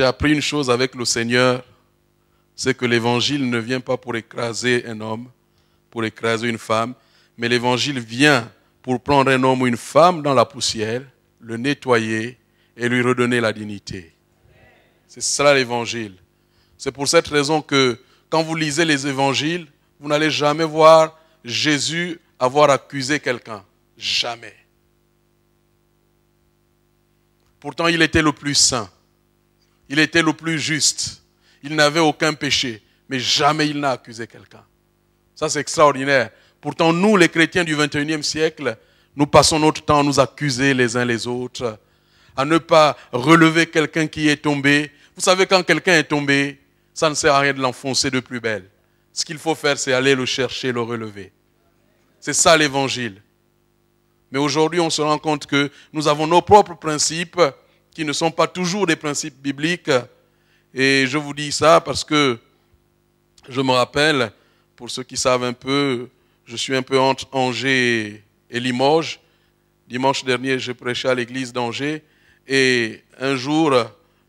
j'ai appris une chose avec le Seigneur, c'est que l'évangile ne vient pas pour écraser un homme, pour écraser une femme, mais l'évangile vient pour prendre un homme ou une femme dans la poussière, le nettoyer et lui redonner la dignité. C'est cela l'évangile. C'est pour cette raison que quand vous lisez les évangiles, vous n'allez jamais voir Jésus avoir accusé quelqu'un. Jamais. Pourtant, il était le plus saint. Il était le plus juste. Il n'avait aucun péché, mais jamais il n'a accusé quelqu'un. Ça, c'est extraordinaire. Pourtant, nous, les chrétiens du 21e siècle, nous passons notre temps à nous accuser les uns les autres, à ne pas relever quelqu'un qui est tombé. Vous savez, quand quelqu'un est tombé, ça ne sert à rien de l'enfoncer de plus belle. Ce qu'il faut faire, c'est aller le chercher, le relever. C'est ça l'évangile. Mais aujourd'hui, on se rend compte que nous avons nos propres principes qui ne sont pas toujours des principes bibliques. Et je vous dis ça parce que je me rappelle, pour ceux qui savent un peu, je suis un peu entre Angers et Limoges. Dimanche dernier, j'ai prêché à l'église d'Angers. Et un jour,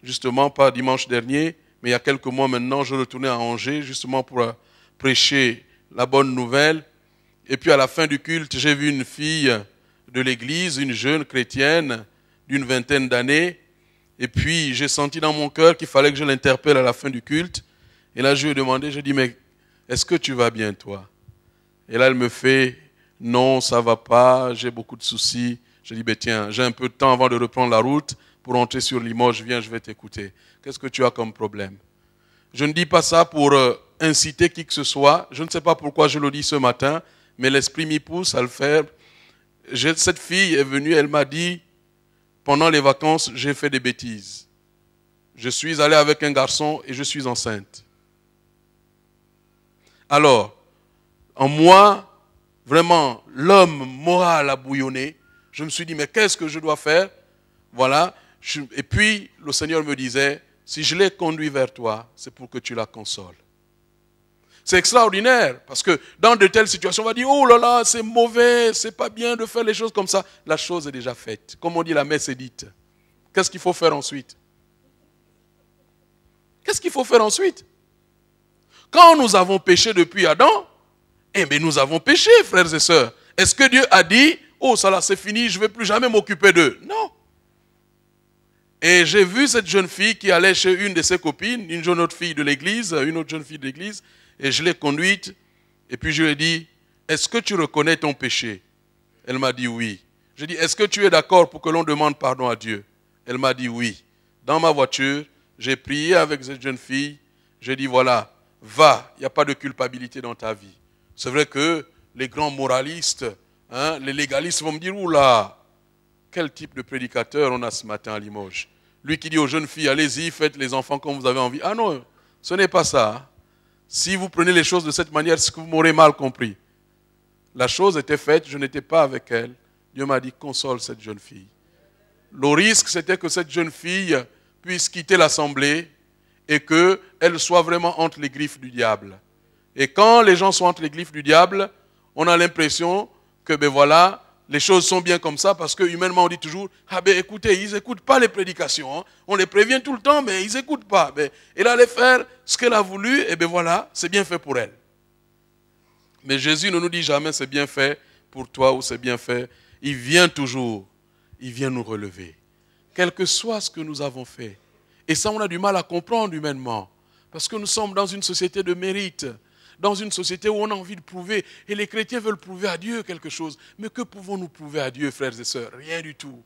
justement, pas dimanche dernier, mais il y a quelques mois maintenant, je retournais à Angers justement pour prêcher la bonne nouvelle. Et puis à la fin du culte, j'ai vu une fille de l'église, une jeune chrétienne, d'une vingtaine d'années. Et puis, j'ai senti dans mon cœur qu'il fallait que je l'interpelle à la fin du culte. Et là, je lui ai demandé, je lui ai dit, mais est-ce que tu vas bien, toi Et là, elle me fait, non, ça va pas, j'ai beaucoup de soucis. Je lui dis, ben tiens, j'ai un peu de temps avant de reprendre la route pour entrer sur Limoges, viens, je vais t'écouter. Qu'est-ce que tu as comme problème Je ne dis pas ça pour euh, inciter qui que ce soit. Je ne sais pas pourquoi je le dis ce matin, mais l'esprit m'y pousse à le faire. Cette fille est venue, elle m'a dit, pendant les vacances, j'ai fait des bêtises. Je suis allé avec un garçon et je suis enceinte. Alors, en moi, vraiment, l'homme moral a bouillonné. Je me suis dit, mais qu'est-ce que je dois faire Voilà. Et puis, le Seigneur me disait, si je l'ai conduit vers toi, c'est pour que tu la consoles. C'est extraordinaire, parce que dans de telles situations, on va dire, oh là là, c'est mauvais, c'est pas bien de faire les choses comme ça. La chose est déjà faite. Comme on dit, la messe est dite. Qu'est-ce qu'il faut faire ensuite Qu'est-ce qu'il faut faire ensuite Quand nous avons péché depuis Adam, eh bien nous avons péché, frères et sœurs. Est-ce que Dieu a dit, oh ça là c'est fini, je ne vais plus jamais m'occuper d'eux Non. Et j'ai vu cette jeune fille qui allait chez une de ses copines, une jeune autre fille de l'église, une autre jeune fille de l'église, et je l'ai conduite, et puis je lui ai dit, est-ce que tu reconnais ton péché Elle m'a dit oui. Je lui ai dit, est-ce que tu es d'accord pour que l'on demande pardon à Dieu Elle m'a dit oui. Dans ma voiture, j'ai prié avec cette jeune fille, j'ai dit, voilà, va, il n'y a pas de culpabilité dans ta vie. C'est vrai que les grands moralistes, hein, les légalistes vont me dire, oula, quel type de prédicateur on a ce matin à Limoges Lui qui dit aux jeunes filles, allez-y, faites les enfants comme vous avez envie. Ah non, ce n'est pas ça. Hein. Si vous prenez les choses de cette manière, ce que vous m'aurez mal compris. La chose était faite, je n'étais pas avec elle. Dieu m'a dit, console cette jeune fille. Le risque, c'était que cette jeune fille puisse quitter l'assemblée et qu'elle soit vraiment entre les griffes du diable. Et quand les gens sont entre les griffes du diable, on a l'impression que, ben voilà, les choses sont bien comme ça parce que humainement on dit toujours ah ben écoutez ils n'écoutent pas les prédications hein. on les prévient tout le temps mais ils n'écoutent pas elle ben, allait faire ce qu'elle a voulu et ben voilà c'est bien fait pour elle mais Jésus ne nous dit jamais c'est bien fait pour toi ou c'est bien fait il vient toujours il vient nous relever quel que soit ce que nous avons fait et ça on a du mal à comprendre humainement parce que nous sommes dans une société de mérite dans une société où on a envie de prouver, et les chrétiens veulent prouver à Dieu quelque chose. Mais que pouvons-nous prouver à Dieu, frères et sœurs Rien du tout.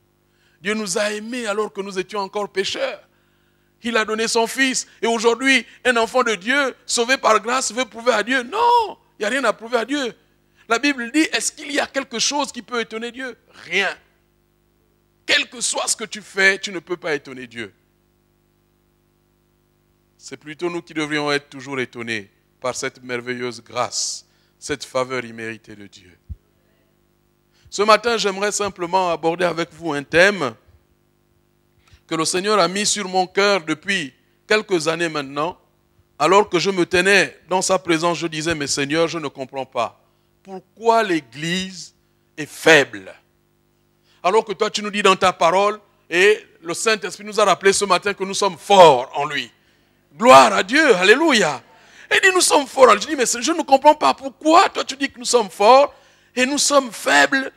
Dieu nous a aimés alors que nous étions encore pécheurs. Il a donné son fils. Et aujourd'hui, un enfant de Dieu, sauvé par grâce, veut prouver à Dieu. Non, il n'y a rien à prouver à Dieu. La Bible dit, est-ce qu'il y a quelque chose qui peut étonner Dieu Rien. Quel que soit ce que tu fais, tu ne peux pas étonner Dieu. C'est plutôt nous qui devrions être toujours étonnés par cette merveilleuse grâce, cette faveur imméritée de Dieu. Ce matin, j'aimerais simplement aborder avec vous un thème que le Seigneur a mis sur mon cœur depuis quelques années maintenant. Alors que je me tenais dans sa présence, je disais, mais Seigneur, je ne comprends pas. Pourquoi l'Église est faible Alors que toi, tu nous dis dans ta parole, et le Saint-Esprit nous a rappelé ce matin que nous sommes forts en lui. Gloire à Dieu, alléluia. Il dit, nous sommes forts. je dis, mais je ne comprends pas pourquoi toi tu dis que nous sommes forts et nous sommes faibles.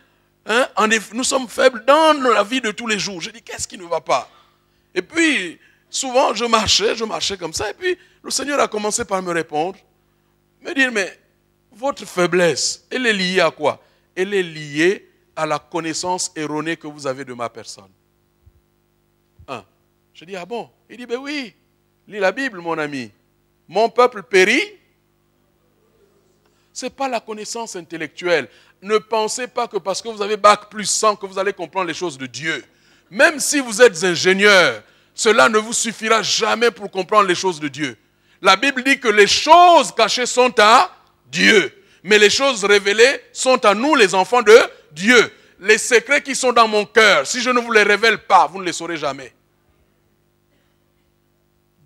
Hein, nous sommes faibles dans la vie de tous les jours. Je dis, qu'est-ce qui ne va pas Et puis, souvent, je marchais, je marchais comme ça. Et puis, le Seigneur a commencé par me répondre, me dire, mais votre faiblesse, elle est liée à quoi Elle est liée à la connaissance erronée que vous avez de ma personne. Je dis, ah bon Il dit, ben oui, lis la Bible, mon ami. Mon peuple périt. Ce n'est pas la connaissance intellectuelle. Ne pensez pas que parce que vous avez bac plus 100 que vous allez comprendre les choses de Dieu. Même si vous êtes ingénieur, cela ne vous suffira jamais pour comprendre les choses de Dieu. La Bible dit que les choses cachées sont à Dieu, mais les choses révélées sont à nous, les enfants de Dieu. Les secrets qui sont dans mon cœur, si je ne vous les révèle pas, vous ne les saurez jamais.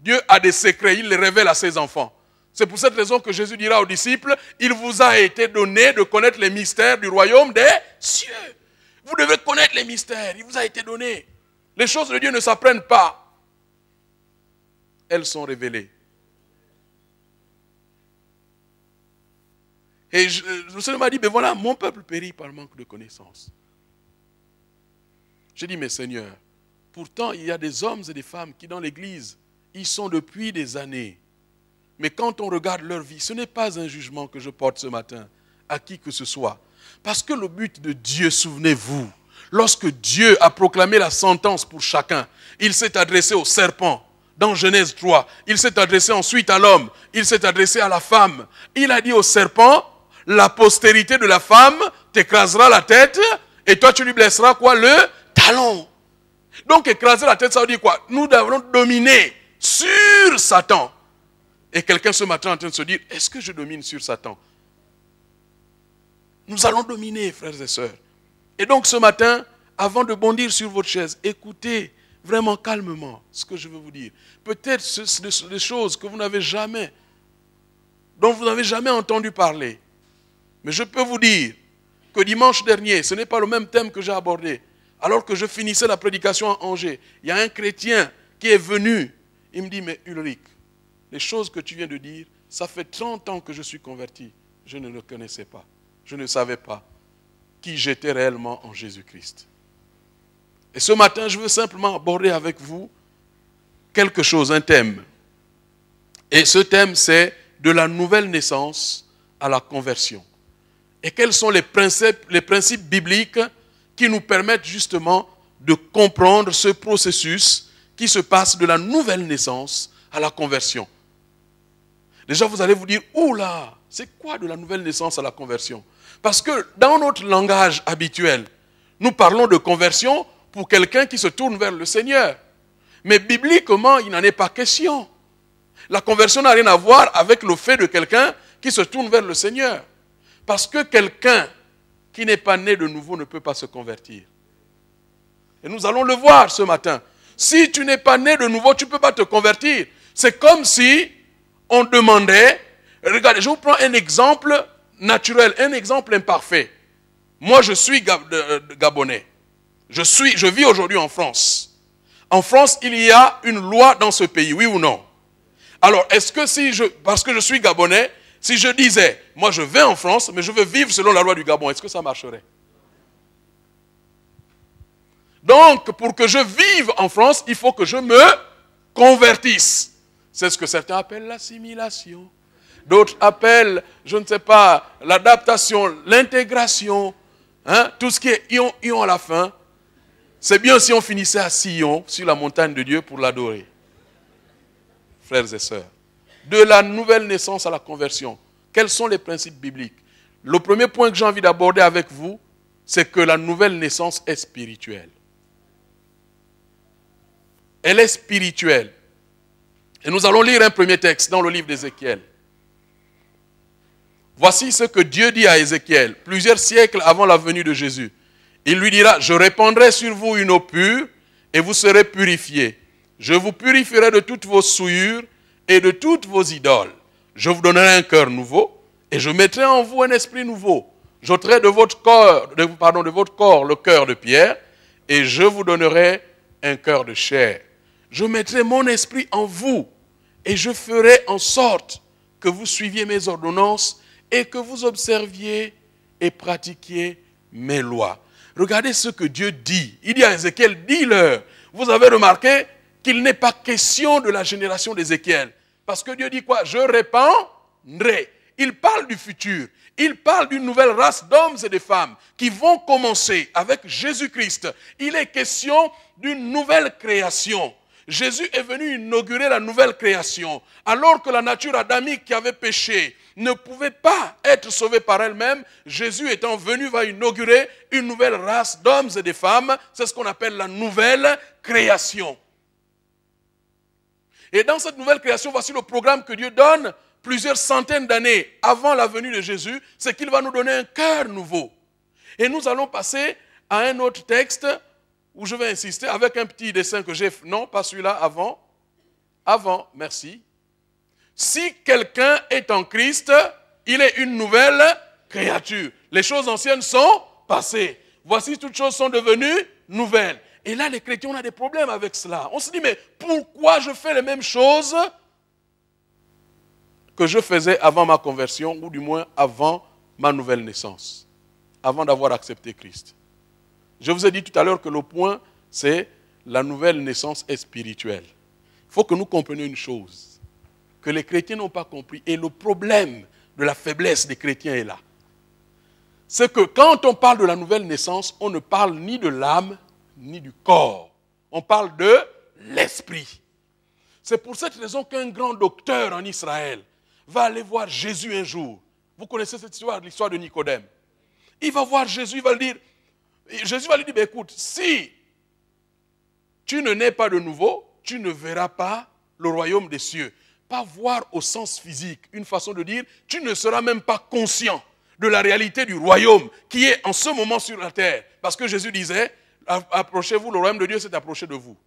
Dieu a des secrets, il les révèle à ses enfants. C'est pour cette raison que Jésus dira aux disciples, il vous a été donné de connaître les mystères du royaume des cieux. Vous devez connaître les mystères, il vous a été donné. Les choses de Dieu ne s'apprennent pas, elles sont révélées. Et je, le Seigneur m'a dit, mais ben voilà, mon peuple périt par manque de connaissance. J'ai dit, mais Seigneur, pourtant il y a des hommes et des femmes qui dans l'Église ils sont depuis des années. Mais quand on regarde leur vie, ce n'est pas un jugement que je porte ce matin à qui que ce soit. Parce que le but de Dieu, souvenez-vous, lorsque Dieu a proclamé la sentence pour chacun, il s'est adressé au serpent dans Genèse 3. Il s'est adressé ensuite à l'homme. Il s'est adressé à la femme. Il a dit au serpent, la postérité de la femme t'écrasera la tête et toi tu lui blesseras quoi Le talon. Donc écraser la tête, ça veut dire quoi Nous devons dominer sur Satan. Et quelqu'un ce matin est en train de se dire, est-ce que je domine sur Satan Nous allons dominer, frères et sœurs. Et donc ce matin, avant de bondir sur votre chaise, écoutez vraiment calmement ce que je veux vous dire. Peut-être des choses que vous n'avez jamais, dont vous n'avez jamais entendu parler. Mais je peux vous dire que dimanche dernier, ce n'est pas le même thème que j'ai abordé. Alors que je finissais la prédication à Angers, il y a un chrétien qui est venu il me dit, mais Ulrich, les choses que tu viens de dire, ça fait 30 ans que je suis converti. Je ne le connaissais pas. Je ne savais pas qui j'étais réellement en Jésus-Christ. Et ce matin, je veux simplement aborder avec vous quelque chose, un thème. Et ce thème, c'est de la nouvelle naissance à la conversion. Et quels sont les principes, les principes bibliques qui nous permettent justement de comprendre ce processus qui se passe de la nouvelle naissance à la conversion. Déjà, vous allez vous dire, oula, c'est quoi de la nouvelle naissance à la conversion Parce que dans notre langage habituel, nous parlons de conversion pour quelqu'un qui se tourne vers le Seigneur. Mais bibliquement, il n'en est pas question. La conversion n'a rien à voir avec le fait de quelqu'un qui se tourne vers le Seigneur. Parce que quelqu'un qui n'est pas né de nouveau ne peut pas se convertir. Et nous allons le voir ce matin. Si tu n'es pas né de nouveau, tu ne peux pas te convertir. C'est comme si on demandait, regardez, je vous prends un exemple naturel, un exemple imparfait. Moi, je suis euh, gabonais. Je, suis, je vis aujourd'hui en France. En France, il y a une loi dans ce pays, oui ou non Alors, est-ce que si je, parce que je suis gabonais, si je disais, moi je vais en France, mais je veux vivre selon la loi du Gabon, est-ce que ça marcherait donc, pour que je vive en France, il faut que je me convertisse. C'est ce que certains appellent l'assimilation. D'autres appellent, je ne sais pas, l'adaptation, l'intégration, hein, tout ce qui est ion, ion à la fin. C'est bien si on finissait à Sion, sur la montagne de Dieu, pour l'adorer. Frères et sœurs, de la nouvelle naissance à la conversion, quels sont les principes bibliques Le premier point que j'ai envie d'aborder avec vous, c'est que la nouvelle naissance est spirituelle elle est spirituelle. Et nous allons lire un premier texte dans le livre d'Ézéchiel. Voici ce que Dieu dit à Ézéchiel, plusieurs siècles avant la venue de Jésus. Il lui dira, je répandrai sur vous une eau pure et vous serez purifiés. Je vous purifierai de toutes vos souillures et de toutes vos idoles. Je vous donnerai un cœur nouveau et je mettrai en vous un esprit nouveau. J'ôterai de votre corps, pardon, de votre corps le cœur de pierre et je vous donnerai un cœur de chair je mettrai mon esprit en vous et je ferai en sorte que vous suiviez mes ordonnances et que vous observiez et pratiquiez mes lois. Regardez ce que Dieu dit. Il dit à Ézéchiel, dis-leur. Vous avez remarqué qu'il n'est pas question de la génération d'Ézéchiel. Parce que Dieu dit quoi Je répandrai. Il parle du futur. Il parle d'une nouvelle race d'hommes et de femmes qui vont commencer avec Jésus-Christ. Il est question d'une nouvelle création. Jésus est venu inaugurer la nouvelle création, alors que la nature adamique qui avait péché ne pouvait pas être sauvée par elle-même. Jésus étant venu va inaugurer une nouvelle race d'hommes et de femmes, c'est ce qu'on appelle la nouvelle création. Et dans cette nouvelle création, voici le programme que Dieu donne plusieurs centaines d'années avant la venue de Jésus, c'est qu'il va nous donner un cœur nouveau. Et nous allons passer à un autre texte où je vais insister avec un petit dessin que j'ai. Non, pas celui-là, avant. Avant, merci. Si quelqu'un est en Christ, il est une nouvelle créature. Les choses anciennes sont passées. Voici, toutes choses sont devenues nouvelles. Et là, les chrétiens, on a des problèmes avec cela. On se dit, mais pourquoi je fais les mêmes choses que je faisais avant ma conversion, ou du moins avant ma nouvelle naissance, avant d'avoir accepté Christ je vous ai dit tout à l'heure que le point, c'est la nouvelle naissance est spirituelle. Il faut que nous comprenions une chose, que les chrétiens n'ont pas compris. Et le problème de la faiblesse des chrétiens est là. C'est que quand on parle de la nouvelle naissance, on ne parle ni de l'âme, ni du corps. On parle de l'esprit. C'est pour cette raison qu'un grand docteur en Israël va aller voir Jésus un jour. Vous connaissez cette histoire, l'histoire de Nicodème. Il va voir Jésus, il va lui dire, Jésus va lui dire, ben, écoute, si tu ne nais pas de nouveau, tu ne verras pas le royaume des cieux. Pas voir au sens physique, une façon de dire, tu ne seras même pas conscient de la réalité du royaume qui est en ce moment sur la terre. Parce que Jésus disait, approchez-vous, le royaume de Dieu s'est approché de vous.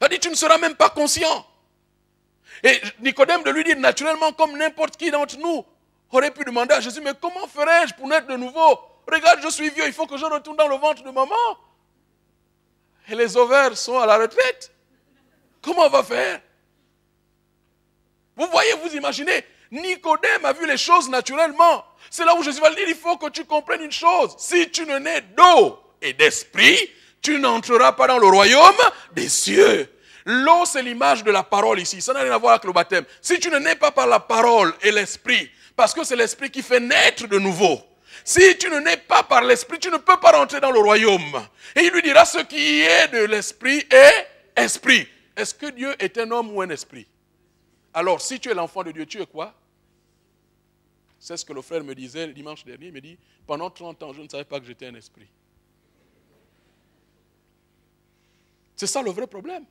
Il a dit, tu ne seras même pas conscient. Et Nicodème de lui dire, naturellement, comme n'importe qui d'entre nous aurait pu demander à Jésus, mais comment ferais-je pour naître de nouveau Regarde, je suis vieux, il faut que je retourne dans le ventre de maman. Et les ovaires sont à la retraite. Comment on va faire Vous voyez, vous imaginez, Nicodème a vu les choses naturellement. C'est là où Jésus va dire, il faut que tu comprennes une chose. Si tu ne nais d'eau et d'esprit, tu n'entreras pas dans le royaume des cieux. L'eau, c'est l'image de la parole ici. Ça n'a rien à voir avec le baptême. Si tu ne nais pas par la parole et l'esprit, parce que c'est l'esprit qui fait naître de nouveau, si tu ne nais pas par l'esprit, tu ne peux pas rentrer dans le royaume. Et il lui dira ce qui est de l'esprit est esprit. Est-ce que Dieu est un homme ou un esprit Alors, si tu es l'enfant de Dieu, tu es quoi C'est ce que le frère me disait dimanche dernier. Il me dit, pendant 30 ans, je ne savais pas que j'étais un esprit. C'est ça le vrai problème.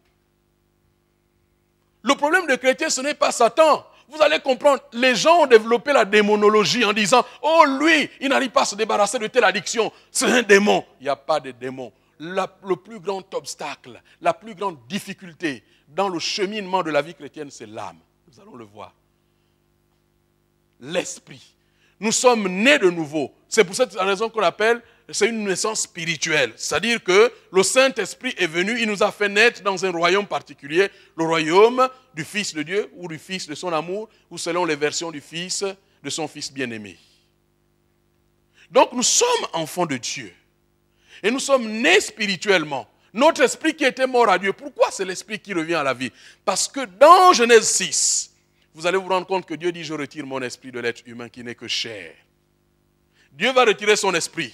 Le problème de chrétien, ce n'est pas Satan vous allez comprendre, les gens ont développé la démonologie en disant, oh lui, il n'arrive pas à se débarrasser de telle addiction, c'est un démon. Il n'y a pas de démon. le plus grand obstacle, la plus grande difficulté dans le cheminement de la vie chrétienne, c'est l'âme. Nous allons le voir. L'esprit. Nous sommes nés de nouveau. C'est pour cette raison qu'on appelle c'est une naissance spirituelle. C'est-à-dire que le Saint-Esprit est venu, il nous a fait naître dans un royaume particulier, le royaume du Fils de Dieu ou du Fils de son amour, ou selon les versions du Fils, de son Fils bien-aimé. Donc nous sommes enfants de Dieu. Et nous sommes nés spirituellement. Notre esprit qui était mort à Dieu, pourquoi c'est l'esprit qui revient à la vie Parce que dans Genèse 6, vous allez vous rendre compte que Dieu dit, je retire mon esprit de l'être humain qui n'est que chair. Dieu va retirer son esprit.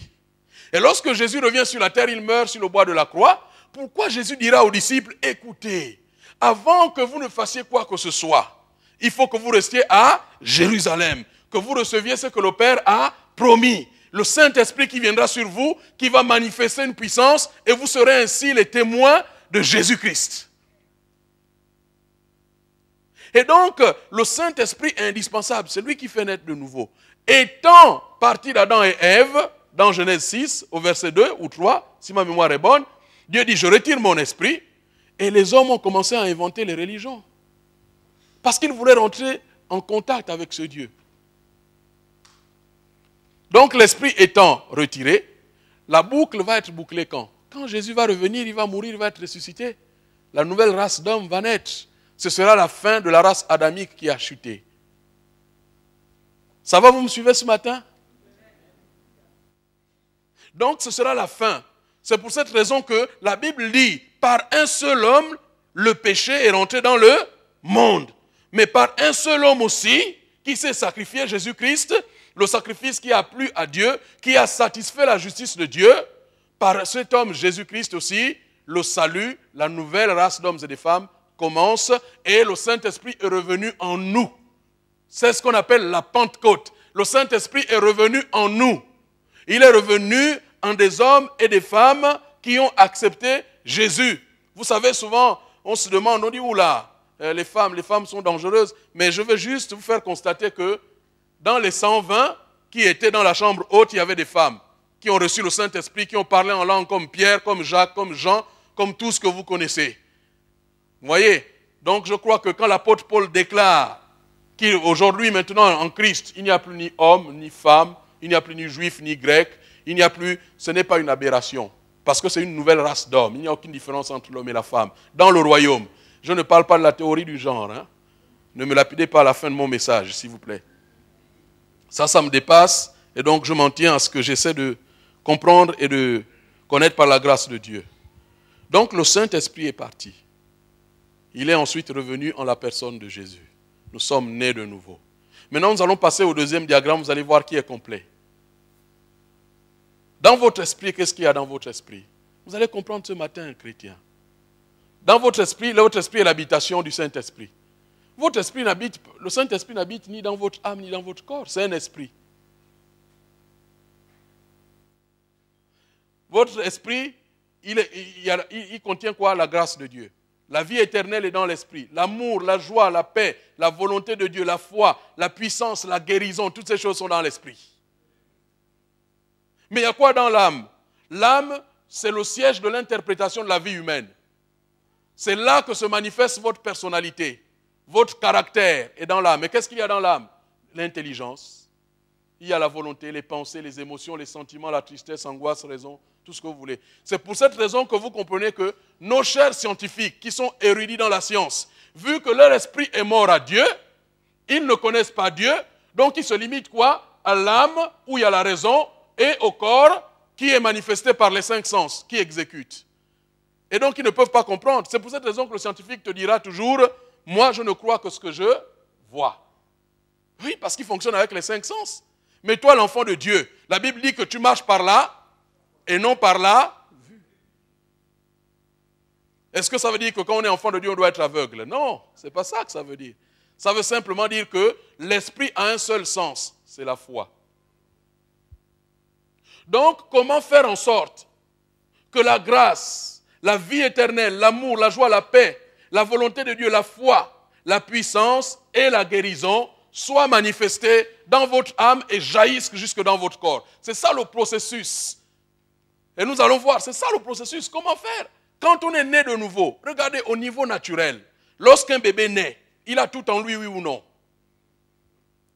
Et lorsque Jésus revient sur la terre, il meurt sur le bois de la croix. Pourquoi Jésus dira aux disciples, écoutez, avant que vous ne fassiez quoi que ce soit, il faut que vous restiez à Jérusalem, que vous receviez ce que le Père a promis. Le Saint-Esprit qui viendra sur vous, qui va manifester une puissance, et vous serez ainsi les témoins de Jésus-Christ. Et donc, le Saint-Esprit est indispensable, c'est lui qui fait naître de nouveau. Étant parti d'Adam et Ève, dans Genèse 6, au verset 2 ou 3, si ma mémoire est bonne, Dieu dit, je retire mon esprit, et les hommes ont commencé à inventer les religions. Parce qu'ils voulaient rentrer en contact avec ce Dieu. Donc l'esprit étant retiré, la boucle va être bouclée quand Quand Jésus va revenir, il va mourir, il va être ressuscité. La nouvelle race d'hommes va naître. Ce sera la fin de la race adamique qui a chuté. Ça va, vous me suivez ce matin donc ce sera la fin. C'est pour cette raison que la Bible dit, par un seul homme, le péché est rentré dans le monde. Mais par un seul homme aussi, qui s'est sacrifié, Jésus-Christ, le sacrifice qui a plu à Dieu, qui a satisfait la justice de Dieu, par cet homme, Jésus-Christ aussi, le salut, la nouvelle race d'hommes et de femmes commence et le Saint-Esprit est revenu en nous. C'est ce qu'on appelle la Pentecôte. Le Saint-Esprit est revenu en nous. Il est revenu en des hommes et des femmes qui ont accepté Jésus. Vous savez, souvent, on se demande, on dit, oula, euh, les femmes, les femmes sont dangereuses. Mais je veux juste vous faire constater que dans les 120 qui étaient dans la chambre haute, il y avait des femmes qui ont reçu le Saint-Esprit, qui ont parlé en langue comme Pierre, comme Jacques, comme Jean, comme tout ce que vous connaissez. Vous voyez Donc je crois que quand l'apôtre Paul déclare qu'aujourd'hui, maintenant, en Christ, il n'y a plus ni homme, ni femme, il n'y a plus ni juif ni grec, il n'y a plus, ce n'est pas une aberration, parce que c'est une nouvelle race d'hommes, il n'y a aucune différence entre l'homme et la femme, dans le royaume. Je ne parle pas de la théorie du genre, hein. ne me lapidez pas à la fin de mon message, s'il vous plaît. Ça, ça me dépasse, et donc je m'en tiens à ce que j'essaie de comprendre et de connaître par la grâce de Dieu. Donc le Saint-Esprit est parti. Il est ensuite revenu en la personne de Jésus. Nous sommes nés de nouveau. Maintenant, nous allons passer au deuxième diagramme. Vous allez voir qui est complet. Dans votre esprit, qu'est-ce qu'il y a dans votre esprit Vous allez comprendre ce matin, chrétien. Dans votre esprit, votre esprit est l'habitation du Saint-Esprit. Votre esprit n'habite, le Saint-Esprit n'habite ni dans votre âme ni dans votre corps, c'est un esprit. Votre esprit, il, contient quoi La grâce de Dieu. La vie éternelle est dans l'esprit. L'amour, la joie, la paix, la volonté de Dieu, la foi, la puissance, la guérison, toutes ces choses sont dans l'esprit. Mais il y a quoi dans l'âme L'âme, c'est le siège de l'interprétation de la vie humaine. C'est là que se manifeste votre personnalité, votre caractère est dans l'âme. Et qu'est-ce qu'il y a dans l'âme L'intelligence, il y a la volonté, les pensées, les émotions, les sentiments, la tristesse, angoisse, raison, tout ce que vous voulez. C'est pour cette raison que vous comprenez que nos chers scientifiques qui sont érudits dans la science, vu que leur esprit est mort à Dieu, ils ne connaissent pas Dieu, donc ils se limitent quoi À l'âme où il y a la raison et au corps qui est manifesté par les cinq sens, qui exécute. Et donc ils ne peuvent pas comprendre. C'est pour cette raison que le scientifique te dira toujours, moi je ne crois que ce que je vois. Oui, parce qu'il fonctionne avec les cinq sens. Mais toi, l'enfant de Dieu, la Bible dit que tu marches par là et non par là. Est-ce que ça veut dire que quand on est enfant de Dieu, on doit être aveugle Non, ce n'est pas ça que ça veut dire. Ça veut simplement dire que l'esprit a un seul sens, c'est la foi. Donc, comment faire en sorte que la grâce, la vie éternelle, l'amour, la joie, la paix, la volonté de Dieu, la foi, la puissance et la guérison soit manifesté dans votre âme et jaillisse jusque dans votre corps. C'est ça le processus. Et nous allons voir, c'est ça le processus. Comment faire Quand on est né de nouveau, regardez au niveau naturel. Lorsqu'un bébé naît, il a tout en lui, oui ou non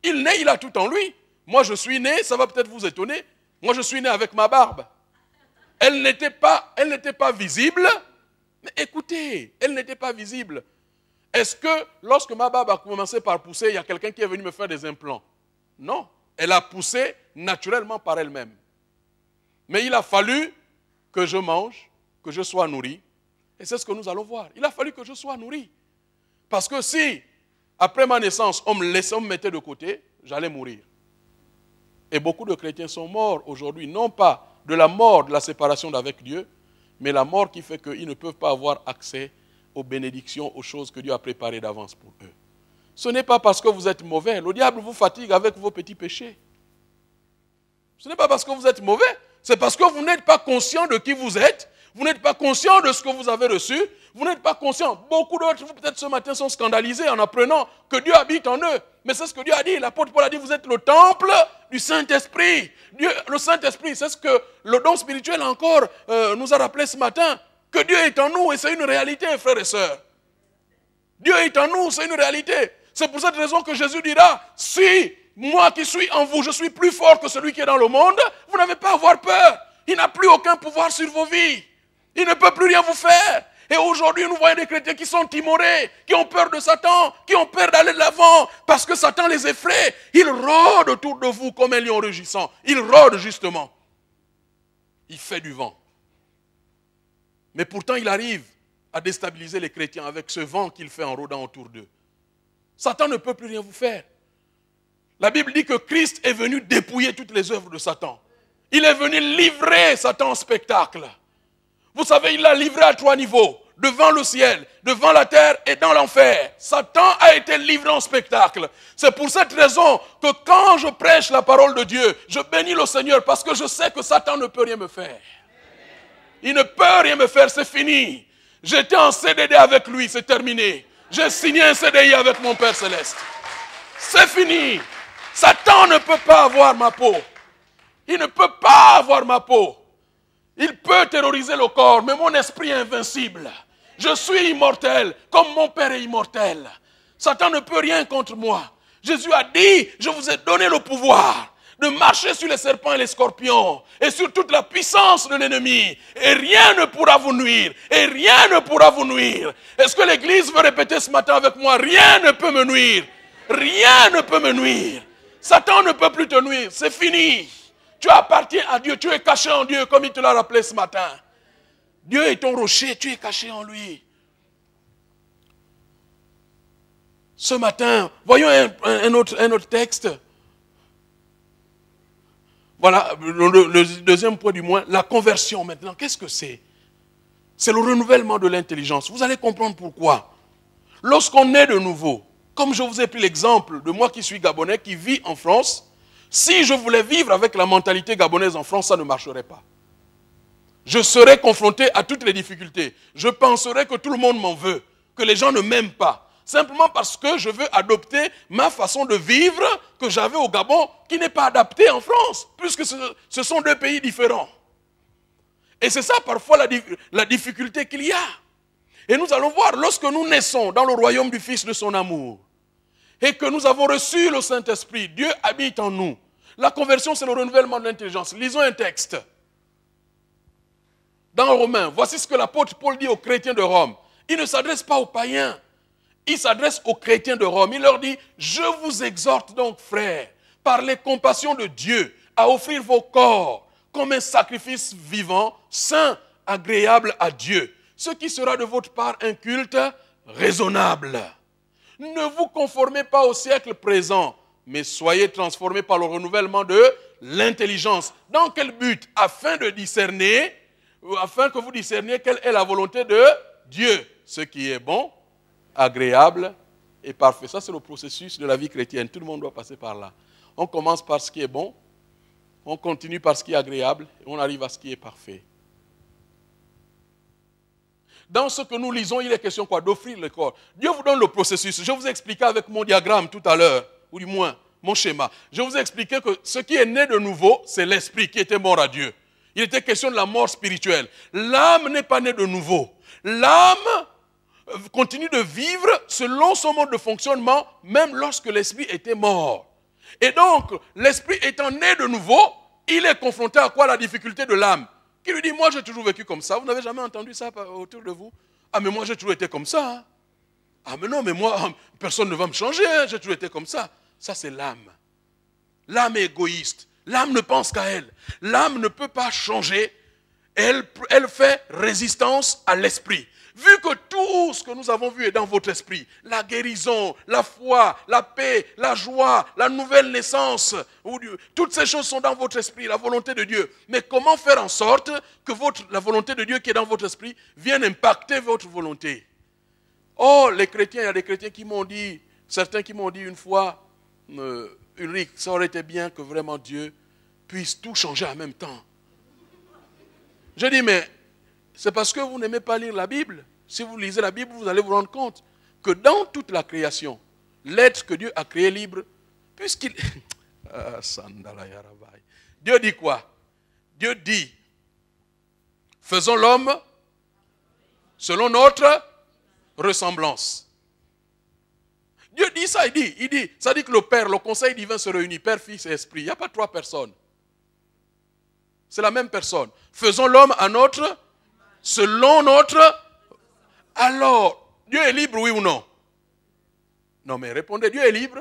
Il naît, il a tout en lui. Moi, je suis né, ça va peut-être vous étonner. Moi, je suis né avec ma barbe. Elle n'était pas, elle n'était pas visible. Mais écoutez, elle n'était pas visible. Est-ce que lorsque ma barbe a commencé par pousser, il y a quelqu'un qui est venu me faire des implants Non. Elle a poussé naturellement par elle-même. Mais il a fallu que je mange, que je sois nourri. Et c'est ce que nous allons voir. Il a fallu que je sois nourri. Parce que si, après ma naissance, on me laissait, on me mettait de côté, j'allais mourir. Et beaucoup de chrétiens sont morts aujourd'hui, non pas de la mort de la séparation d'avec Dieu, mais la mort qui fait qu'ils ne peuvent pas avoir accès aux bénédictions, aux choses que Dieu a préparées d'avance pour eux. Ce n'est pas parce que vous êtes mauvais. Le diable vous fatigue avec vos petits péchés. Ce n'est pas parce que vous êtes mauvais. C'est parce que vous n'êtes pas conscient de qui vous êtes. Vous n'êtes pas conscient de ce que vous avez reçu. Vous n'êtes pas conscient. Beaucoup d'autres, peut-être ce matin, sont scandalisés en apprenant que Dieu habite en eux. Mais c'est ce que Dieu a dit. L'apôtre Paul a dit, vous êtes le temple du Saint-Esprit. Dieu, le Saint-Esprit, c'est ce que le don spirituel encore euh, nous a rappelé ce matin que Dieu est en nous et c'est une réalité, frères et sœurs. Dieu est en nous, c'est une réalité. C'est pour cette raison que Jésus dira, si moi qui suis en vous, je suis plus fort que celui qui est dans le monde, vous n'avez pas à avoir peur. Il n'a plus aucun pouvoir sur vos vies. Il ne peut plus rien vous faire. Et aujourd'hui, nous voyons des chrétiens qui sont timorés, qui ont peur de Satan, qui ont peur d'aller de l'avant, parce que Satan les effraie. Il rôde autour de vous comme un lion rugissant. Il rôde justement. Il fait du vent. Mais pourtant, il arrive à déstabiliser les chrétiens avec ce vent qu'il fait en rôdant autour d'eux. Satan ne peut plus rien vous faire. La Bible dit que Christ est venu dépouiller toutes les œuvres de Satan. Il est venu livrer Satan en spectacle. Vous savez, il l'a livré à trois niveaux, devant le ciel, devant la terre et dans l'enfer. Satan a été livré en spectacle. C'est pour cette raison que quand je prêche la parole de Dieu, je bénis le Seigneur parce que je sais que Satan ne peut rien me faire. Il ne peut rien me faire, c'est fini. J'étais en CDD avec lui, c'est terminé. J'ai signé un CDI avec mon Père Céleste. C'est fini. Satan ne peut pas avoir ma peau. Il ne peut pas avoir ma peau. Il peut terroriser le corps, mais mon esprit est invincible. Je suis immortel, comme mon Père est immortel. Satan ne peut rien contre moi. Jésus a dit, je vous ai donné le pouvoir de marcher sur les serpents et les scorpions et sur toute la puissance de l'ennemi. Et rien ne pourra vous nuire. Et rien ne pourra vous nuire. Est-ce que l'Église veut répéter ce matin avec moi Rien ne peut me nuire. Rien ne peut me nuire. Satan ne peut plus te nuire. C'est fini. Tu appartiens à Dieu. Tu es caché en Dieu comme il te l'a rappelé ce matin. Dieu est ton rocher. Tu es caché en lui. Ce matin, voyons un, un autre texte. Voilà, le, deuxième point du moins, la conversion maintenant, qu'est-ce que c'est C'est le renouvellement de l'intelligence. Vous allez comprendre pourquoi. Lorsqu'on est de nouveau, comme je vous ai pris l'exemple de moi qui suis gabonais, qui vit en France, si je voulais vivre avec la mentalité gabonaise en France, ça ne marcherait pas. Je serais confronté à toutes les difficultés. Je penserais que tout le monde m'en veut, que les gens ne m'aiment pas simplement parce que je veux adopter ma façon de vivre que j'avais au Gabon, qui n'est pas adaptée en France, puisque ce, sont deux pays différents. Et c'est ça parfois la, difficulté qu'il y a. Et nous allons voir, lorsque nous naissons dans le royaume du Fils de son amour, et que nous avons reçu le Saint-Esprit, Dieu habite en nous. La conversion, c'est le renouvellement de l'intelligence. Lisons un texte. Dans Romains, voici ce que l'apôtre Paul dit aux chrétiens de Rome. Il ne s'adresse pas aux païens il s'adresse aux chrétiens de Rome. Il leur dit, je vous exhorte donc, frères, par les compassions de Dieu, à offrir vos corps comme un sacrifice vivant, saint, agréable à Dieu, ce qui sera de votre part un culte raisonnable. Ne vous conformez pas au siècle présent, mais soyez transformés par le renouvellement de l'intelligence. Dans quel but Afin de discerner, afin que vous discerniez quelle est la volonté de Dieu, ce qui est bon, agréable et parfait. Ça, c'est le processus de la vie chrétienne. Tout le monde doit passer par là. On commence par ce qui est bon, on continue par ce qui est agréable et on arrive à ce qui est parfait. Dans ce que nous lisons, il est question quoi D'offrir le corps. Dieu vous donne le processus. Je vous expliqué avec mon diagramme tout à l'heure, ou du moins mon schéma. Je vous expliqué que ce qui est né de nouveau, c'est l'esprit qui était mort à Dieu. Il était question de la mort spirituelle. L'âme n'est pas née de nouveau. L'âme euh, continue de vivre selon son mode de fonctionnement, même lorsque l'esprit était mort. Et donc, l'esprit étant né de nouveau, il est confronté à quoi La difficulté de l'âme. Qui lui dit, moi j'ai toujours vécu comme ça, vous n'avez jamais entendu ça euh, autour de vous Ah mais moi j'ai toujours été comme ça. Hein. Ah mais non, mais moi, euh, personne ne va me changer, hein. j'ai toujours été comme ça. Ça c'est l'âme. L'âme est égoïste, l'âme ne pense qu'à elle, l'âme ne peut pas changer, elle, elle fait résistance à l'esprit. Vu que tout ce que nous avons vu est dans votre esprit, la guérison, la foi, la paix, la joie, la nouvelle naissance, toutes ces choses sont dans votre esprit, la volonté de Dieu. Mais comment faire en sorte que votre, la volonté de Dieu qui est dans votre esprit vienne impacter votre volonté Oh, les chrétiens, il y a des chrétiens qui m'ont dit, certains qui m'ont dit une fois, euh, Ulrich, ça aurait été bien que vraiment Dieu puisse tout changer en même temps. Je dis, mais c'est parce que vous n'aimez pas lire la Bible. Si vous lisez la Bible, vous allez vous rendre compte que dans toute la création, l'être que Dieu a créé libre, puisqu'il... Ah, Dieu dit quoi Dieu dit, faisons l'homme selon notre ressemblance. Dieu dit ça, il dit, il dit, ça dit que le Père, le Conseil divin se réunit, Père, Fils et Esprit. Il n'y a pas trois personnes. C'est la même personne. Faisons l'homme à notre selon notre... Alors, Dieu est libre, oui ou non Non, mais répondez, Dieu est libre.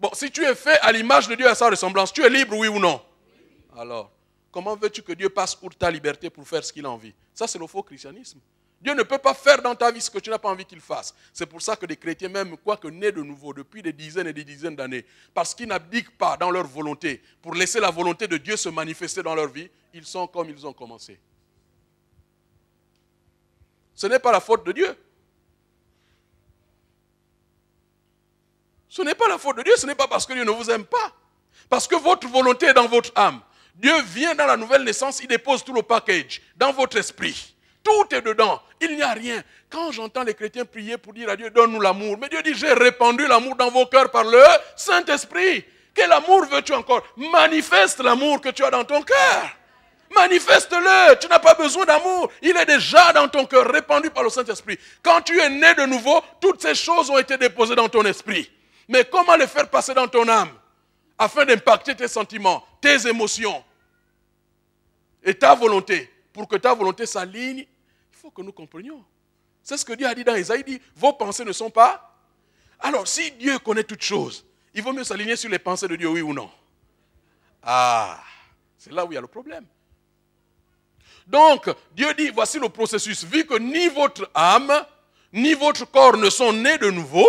Bon, si tu es fait à l'image de Dieu à sa ressemblance, tu es libre, oui ou non Alors, comment veux-tu que Dieu passe pour ta liberté pour faire ce qu'il a envie Ça, c'est le faux christianisme. Dieu ne peut pas faire dans ta vie ce que tu n'as pas envie qu'il fasse. C'est pour ça que des chrétiens, même quoi que nés de nouveau, depuis des dizaines et des dizaines d'années, parce qu'ils n'abdiquent pas dans leur volonté, pour laisser la volonté de Dieu se manifester dans leur vie, ils sont comme ils ont commencé. Ce n'est pas la faute de Dieu. Ce n'est pas la faute de Dieu, ce n'est pas parce que Dieu ne vous aime pas. Parce que votre volonté est dans votre âme. Dieu vient dans la nouvelle naissance, il dépose tout le package dans votre esprit. Tout est dedans, il n'y a rien. Quand j'entends les chrétiens prier pour dire à Dieu, donne-nous l'amour, mais Dieu dit, j'ai répandu l'amour dans vos cœurs par le Saint-Esprit. Quel amour veux-tu encore Manifeste l'amour que tu as dans ton cœur. Manifeste-le. Tu n'as pas besoin d'amour. Il est déjà dans ton cœur, répandu par le Saint-Esprit. Quand tu es né de nouveau, toutes ces choses ont été déposées dans ton esprit. Mais comment les faire passer dans ton âme afin d'impacter tes sentiments, tes émotions et ta volonté Pour que ta volonté s'aligne, il faut que nous comprenions. C'est ce que Dieu a dit dans Isaïe. dit, vos pensées ne sont pas. Alors, si Dieu connaît toutes choses, il vaut mieux s'aligner sur les pensées de Dieu, oui ou non. Ah, c'est là où il y a le problème. Donc, Dieu dit, voici le processus. Vu que ni votre âme, ni votre corps ne sont nés de nouveau,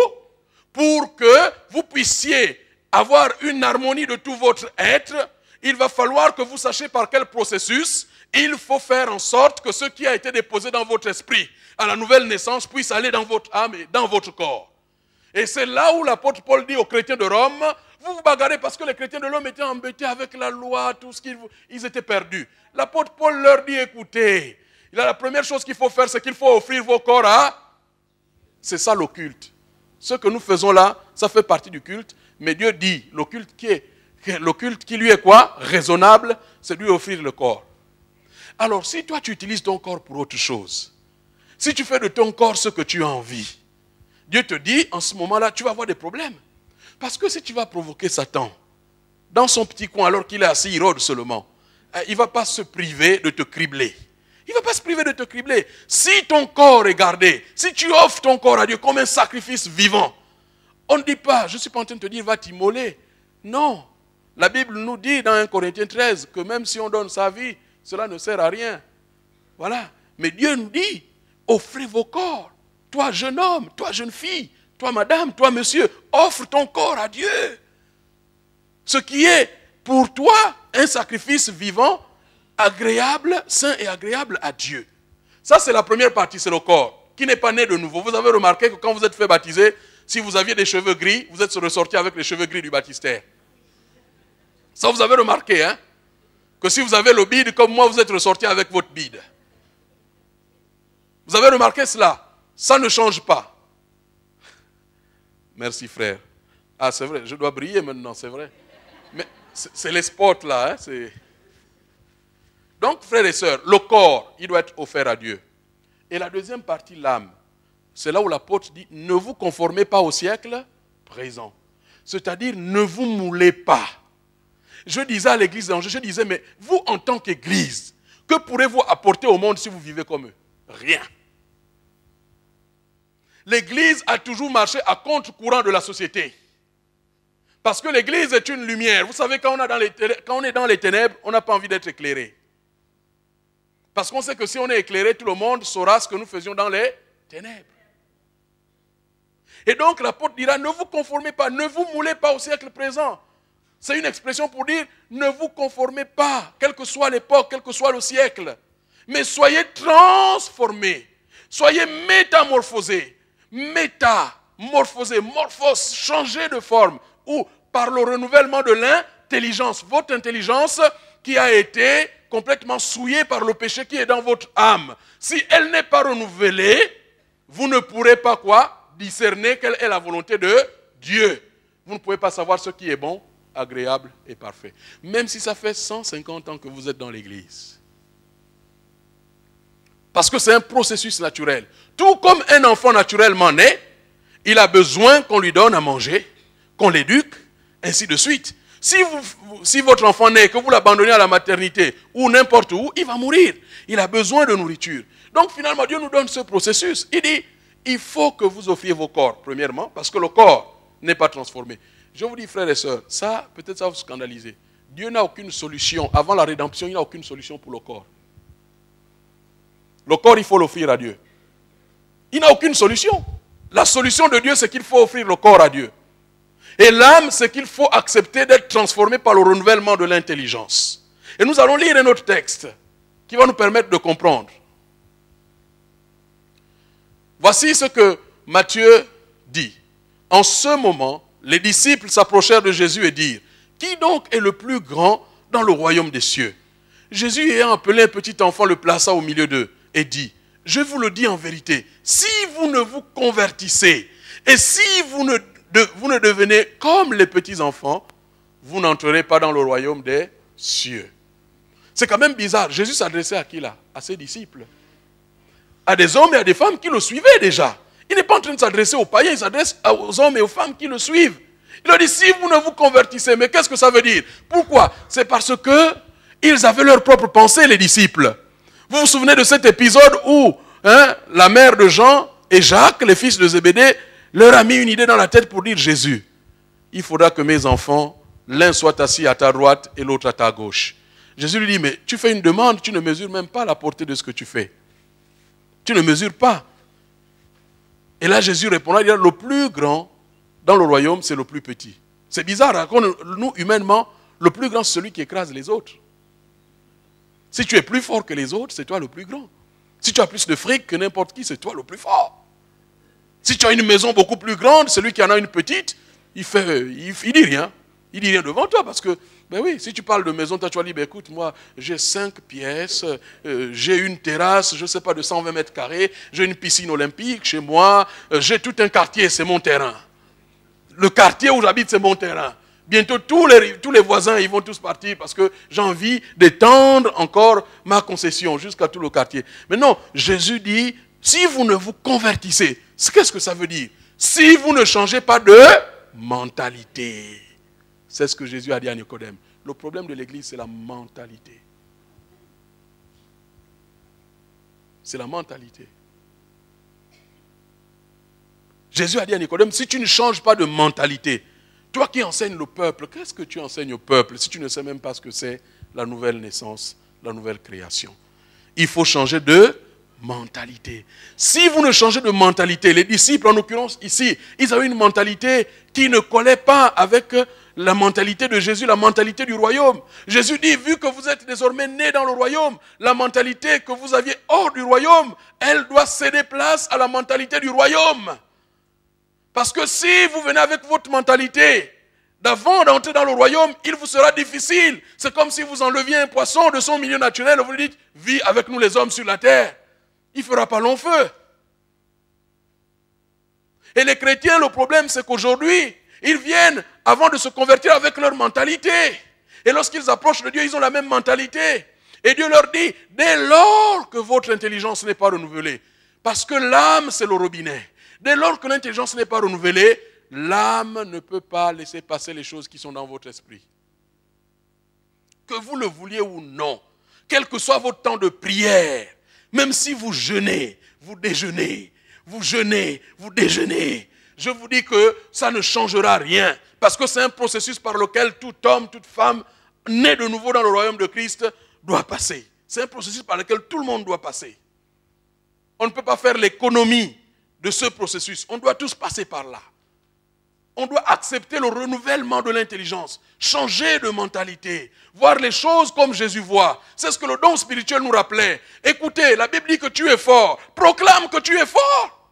pour que vous puissiez avoir une harmonie de tout votre être, il va falloir que vous sachiez par quel processus il faut faire en sorte que ce qui a été déposé dans votre esprit à la nouvelle naissance puisse aller dans votre âme et dans votre corps. Et c'est là où l'apôtre Paul dit aux chrétiens de Rome, vous vous bagarrez parce que les chrétiens de l'homme étaient embêtés avec la loi, tout ce qu'ils ils étaient perdus. L'apôtre Paul leur dit, écoutez, la première chose qu'il faut faire, c'est qu'il faut offrir vos corps à... C'est ça l'occulte. Ce que nous faisons là, ça fait partie du culte. Mais Dieu dit, l'occulte qui, est, qui lui est quoi Raisonnable, c'est lui offrir le corps. Alors, si toi, tu utilises ton corps pour autre chose, si tu fais de ton corps ce que tu as envie, Dieu te dit, en ce moment-là, tu vas avoir des problèmes. Parce que si tu vas provoquer Satan dans son petit coin alors qu'il est assis, il seulement, euh, il ne va pas se priver de te cribler. Il ne va pas se priver de te cribler. Si ton corps est gardé, si tu offres ton corps à Dieu comme un sacrifice vivant, on ne dit pas, je ne suis pas en train de te dire, va t'immoler. Non. La Bible nous dit dans 1 Corinthiens 13 que même si on donne sa vie, cela ne sert à rien. Voilà. Mais Dieu nous dit, offrez vos corps. Toi, jeune homme, toi, jeune fille, toi madame, toi monsieur, offre ton corps à Dieu. Ce qui est pour toi un sacrifice vivant, agréable, sain et agréable à Dieu. Ça, c'est la première partie, c'est le corps, qui n'est pas né de nouveau. Vous avez remarqué que quand vous êtes fait baptiser, si vous aviez des cheveux gris, vous êtes ressorti avec les cheveux gris du baptistère. Ça, vous avez remarqué, hein Que si vous avez le bide comme moi, vous êtes ressorti avec votre bide. Vous avez remarqué cela Ça ne change pas. Merci frère. Ah c'est vrai, je dois briller maintenant, c'est vrai. Mais c'est les sports là. Hein, c'est... Donc frères et sœurs, le corps, il doit être offert à Dieu. Et la deuxième partie, l'âme. C'est là où l'apôtre dit, ne vous conformez pas au siècle présent. C'est-à-dire, ne vous moulez pas. Je disais à l'église d'Angers, je disais, mais vous en tant qu'église, que pourrez-vous apporter au monde si vous vivez comme eux Rien l'Église a toujours marché à contre-courant de la société. Parce que l'Église est une lumière. Vous savez, quand on, est dans les ténèbres, on n'a pas envie d'être éclairé. Parce qu'on sait que si on est éclairé, tout le monde saura ce que nous faisions dans les ténèbres. Et donc l'apôtre dira, ne vous conformez pas, ne vous moulez pas au siècle présent. C'est une expression pour dire, ne vous conformez pas, quelle que soit l'époque, quel que soit le siècle, mais soyez transformés, soyez métamorphosés métamorphosé, morphose, changer de forme, ou par le renouvellement de l'intelligence, votre intelligence qui a été complètement souillée par le péché qui est dans votre âme. Si elle n'est pas renouvelée, vous ne pourrez pas quoi Discerner quelle est la volonté de Dieu. Vous ne pouvez pas savoir ce qui est bon, agréable et parfait. Même si ça fait 150 ans que vous êtes dans l'Église. Parce que c'est un processus naturel. Tout comme un enfant naturellement né, il a besoin qu'on lui donne à manger, qu'on l'éduque, ainsi de suite. Si, votre enfant naît, que vous l'abandonnez à la maternité ou n'importe où, il va mourir. Il a besoin de nourriture. Donc finalement, Dieu nous donne ce processus. Il dit, il faut que vous offriez vos corps, premièrement, parce que le corps n'est pas transformé. Je vous dis, frères et sœurs, ça, peut-être ça va vous scandaliser. Dieu n'a aucune solution. Avant la rédemption, il a aucune solution pour le corps. Le corps, il faut l'offrir à Dieu il n'a aucune solution. La solution de Dieu, c'est qu'il faut offrir le corps à Dieu. Et l'âme, c'est qu'il faut accepter d'être transformé par le renouvellement de l'intelligence. Et nous allons lire un autre texte qui va nous permettre de comprendre. Voici ce que Matthieu dit. En ce moment, les disciples s'approchèrent de Jésus et dirent, Qui donc est le plus grand dans le royaume des cieux Jésus ayant appelé un petit enfant le plaça au milieu d'eux et dit, je vous le dis en vérité, si vous ne vous convertissez et si vous ne, devenez comme les petits-enfants, vous n'entrerez pas dans le royaume des cieux. C'est quand même bizarre. Jésus s'adressait à qui là À ses disciples. À des hommes et à des femmes qui le suivaient déjà. Il n'est pas en train de s'adresser aux païens, il s'adresse aux hommes et aux femmes qui le suivent. Il leur dit, si vous ne vous convertissez, mais qu'est-ce que ça veut dire Pourquoi C'est parce que ils avaient leur propre pensée, les disciples. Vous vous souvenez de cet épisode où hein, la mère de Jean et Jacques, les fils de Zébédée, leur a mis une idée dans la tête pour dire Jésus, il faudra que mes enfants, l'un soit assis à ta droite et l'autre à ta gauche. Jésus lui dit, mais tu fais une demande, tu ne mesures même pas la portée de ce que tu fais. Tu ne mesures pas. Et là, Jésus répondra, il dit, le plus grand dans le royaume, c'est le plus petit. C'est bizarre, hein, nous, humainement, le plus grand, c'est celui qui écrase les autres. Si tu es plus fort que les autres, c'est toi le plus grand. Si tu as plus de fric que n'importe qui, c'est toi le plus fort. Si tu as une maison beaucoup plus grande, celui qui en a une petite, il fait, il, dit rien. Il dit rien devant toi parce que, ben oui, si tu parles de maison, toi, tu vas dire, ben écoute, moi, j'ai cinq pièces, euh, j'ai une terrasse, je ne sais pas, de 120 mètres carrés, j'ai une piscine olympique chez moi, euh, j'ai tout un quartier, c'est mon terrain. Le quartier où j'habite, c'est mon terrain. Bientôt, tous les, voisins, ils vont tous partir parce que j'ai envie d'étendre encore ma concession jusqu'à tout le quartier. Mais non, Jésus dit, si vous ne vous convertissez, qu'est-ce que ça veut dire Si vous ne changez pas de mentalité. C'est ce que Jésus a dit à Nicodème. Le problème de l'Église, c'est la mentalité. C'est la mentalité. Jésus a dit à Nicodème, si tu ne changes pas de mentalité, toi qui enseignes le peuple, qu'est-ce que tu enseignes au peuple si tu ne sais même pas ce que c'est la nouvelle naissance, la nouvelle création Il faut changer de mentalité. Si vous ne changez de mentalité, les disciples, en l'occurrence ici, ils avaient une mentalité qui ne collait pas avec la mentalité de Jésus, la mentalité du royaume. Jésus dit, vu que vous êtes désormais nés dans le royaume, la mentalité que vous aviez hors du royaume, elle doit céder place à la mentalité du royaume. Parce que si vous venez avec votre mentalité d'avant d'entrer dans le royaume, il vous sera difficile. C'est comme si vous enleviez un poisson de son milieu naturel et vous lui dites, vis avec nous les hommes sur la terre. Il ne fera pas long feu. Et les chrétiens, le problème, c'est qu'aujourd'hui, ils viennent avant de se convertir avec leur mentalité. Et lorsqu'ils approchent de Dieu, ils ont la même mentalité. Et Dieu leur dit, dès lors que votre intelligence n'est pas renouvelée, parce que l'âme, c'est le robinet. Dès lors que l'intelligence n'est pas renouvelée, l'âme ne peut pas laisser passer les choses qui sont dans votre esprit. Que vous le vouliez ou non, quel que soit votre temps de prière, même si vous jeûnez, vous déjeunez, vous jeûnez, vous déjeunez, je vous dis que ça ne changera rien, parce que c'est un processus par lequel tout homme, toute femme, né de nouveau dans le royaume de Christ, doit passer. C'est un processus par lequel tout le monde doit passer. On ne peut pas faire l'économie de ce processus. On doit tous passer par là. On doit accepter le renouvellement de l'intelligence, changer de mentalité, voir les choses comme Jésus voit. C'est ce que le don spirituel nous rappelait. Écoutez, la Bible dit que tu es fort, proclame que tu es fort.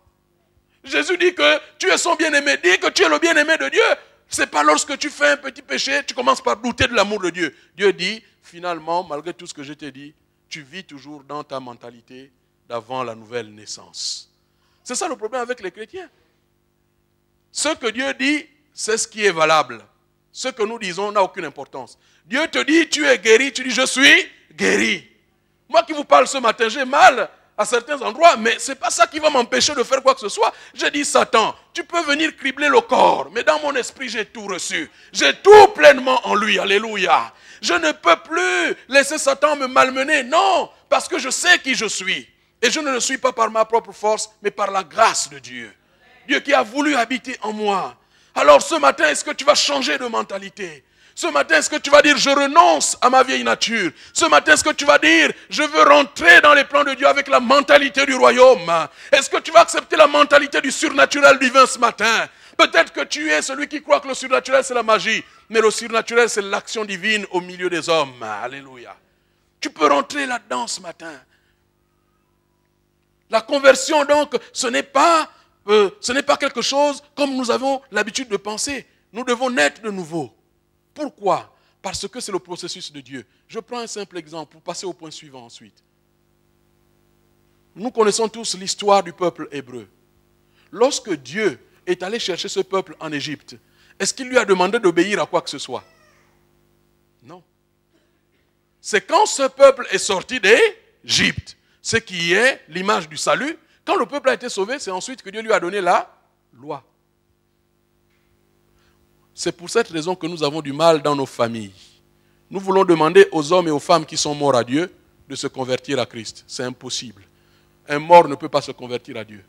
Jésus dit que tu es son bien-aimé, dit que tu es le bien-aimé de Dieu. Ce n'est pas lorsque tu fais un petit péché, tu commences par douter de l'amour de Dieu. Dieu dit, finalement, malgré tout ce que je t'ai dit, tu vis toujours dans ta mentalité d'avant la nouvelle naissance. C'est ça le problème avec les chrétiens. Ce que Dieu dit, c'est ce qui est valable. Ce que nous disons n'a aucune importance. Dieu te dit, tu es guéri, tu dis, je suis guéri. Moi qui vous parle ce matin, j'ai mal à certains endroits, mais ce n'est pas ça qui va m'empêcher de faire quoi que ce soit. Je dis, Satan, tu peux venir cribler le corps, mais dans mon esprit, j'ai tout reçu. J'ai tout pleinement en lui. Alléluia. Je ne peux plus laisser Satan me malmener. Non, parce que je sais qui je suis. Et je ne le suis pas par ma propre force, mais par la grâce de Dieu. Dieu qui a voulu habiter en moi. Alors ce matin, est-ce que tu vas changer de mentalité ce matin, est-ce que tu vas dire, je renonce à ma vieille nature Ce matin, est-ce que tu vas dire, je veux rentrer dans les plans de Dieu avec la mentalité du royaume Est-ce que tu vas accepter la mentalité du surnaturel divin ce matin Peut-être que tu es celui qui croit que le surnaturel, c'est la magie, mais le surnaturel, c'est l'action divine au milieu des hommes. Alléluia. Tu peux rentrer là-dedans ce matin. La conversion, donc, ce n'est pas, euh, ce n'est pas quelque chose comme nous avons l'habitude de penser. Nous devons naître de nouveau. Pourquoi Parce que c'est le processus de Dieu. Je prends un simple exemple pour passer au point suivant ensuite. Nous connaissons tous l'histoire du peuple hébreu. Lorsque Dieu est allé chercher ce peuple en Égypte, est-ce qu'il lui a demandé d'obéir à quoi que ce soit Non. C'est quand ce peuple est sorti d'Égypte ce qui est l'image du salut. Quand le peuple a été sauvé, c'est ensuite que Dieu lui a donné la loi. C'est pour cette raison que nous avons du mal dans nos familles. Nous voulons demander aux hommes et aux femmes qui sont morts à Dieu de se convertir à Christ. C'est impossible. Un mort ne peut pas se convertir à Dieu.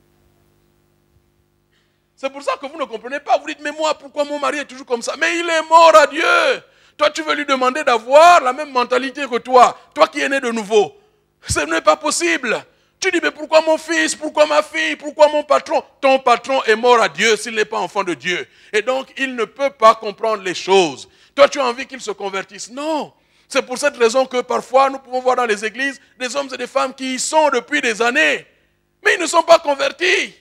C'est pour ça que vous ne comprenez pas. Vous dites, mais moi, pourquoi mon mari est toujours comme ça Mais il est mort à Dieu. Toi, tu veux lui demander d'avoir la même mentalité que toi. Toi qui es né de nouveau. Ce n'est pas possible. Tu dis, mais pourquoi mon fils, pourquoi ma fille, pourquoi mon patron Ton patron est mort à Dieu s'il n'est pas enfant de Dieu. Et donc, il ne peut pas comprendre les choses. Toi, tu as envie qu'il se convertisse. Non. C'est pour cette raison que parfois, nous pouvons voir dans les églises des hommes et des femmes qui y sont depuis des années. Mais ils ne sont pas convertis.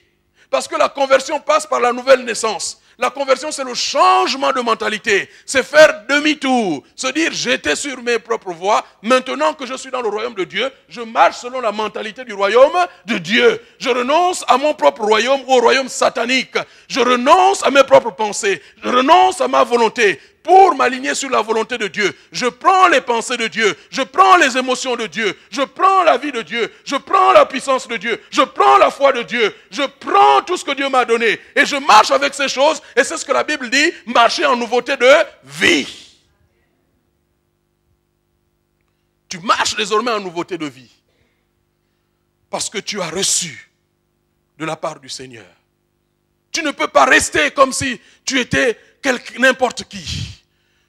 Parce que la conversion passe par la nouvelle naissance. La conversion, c'est le changement de mentalité. C'est faire demi-tour. Se dire, j'étais sur mes propres voies. Maintenant que je suis dans le royaume de Dieu, je marche selon la mentalité du royaume de Dieu. Je renonce à mon propre royaume, au royaume satanique. Je renonce à mes propres pensées. Je renonce à ma volonté pour m'aligner sur la volonté de Dieu. Je prends les pensées de Dieu, je prends les émotions de Dieu, je prends la vie de Dieu, je prends la puissance de Dieu, je prends la foi de Dieu, je prends tout ce que Dieu m'a donné et je marche avec ces choses et c'est ce que la Bible dit, marcher en nouveauté de vie. Tu marches désormais en nouveauté de vie parce que tu as reçu de la part du Seigneur. Tu ne peux pas rester comme si tu étais n'importe qui.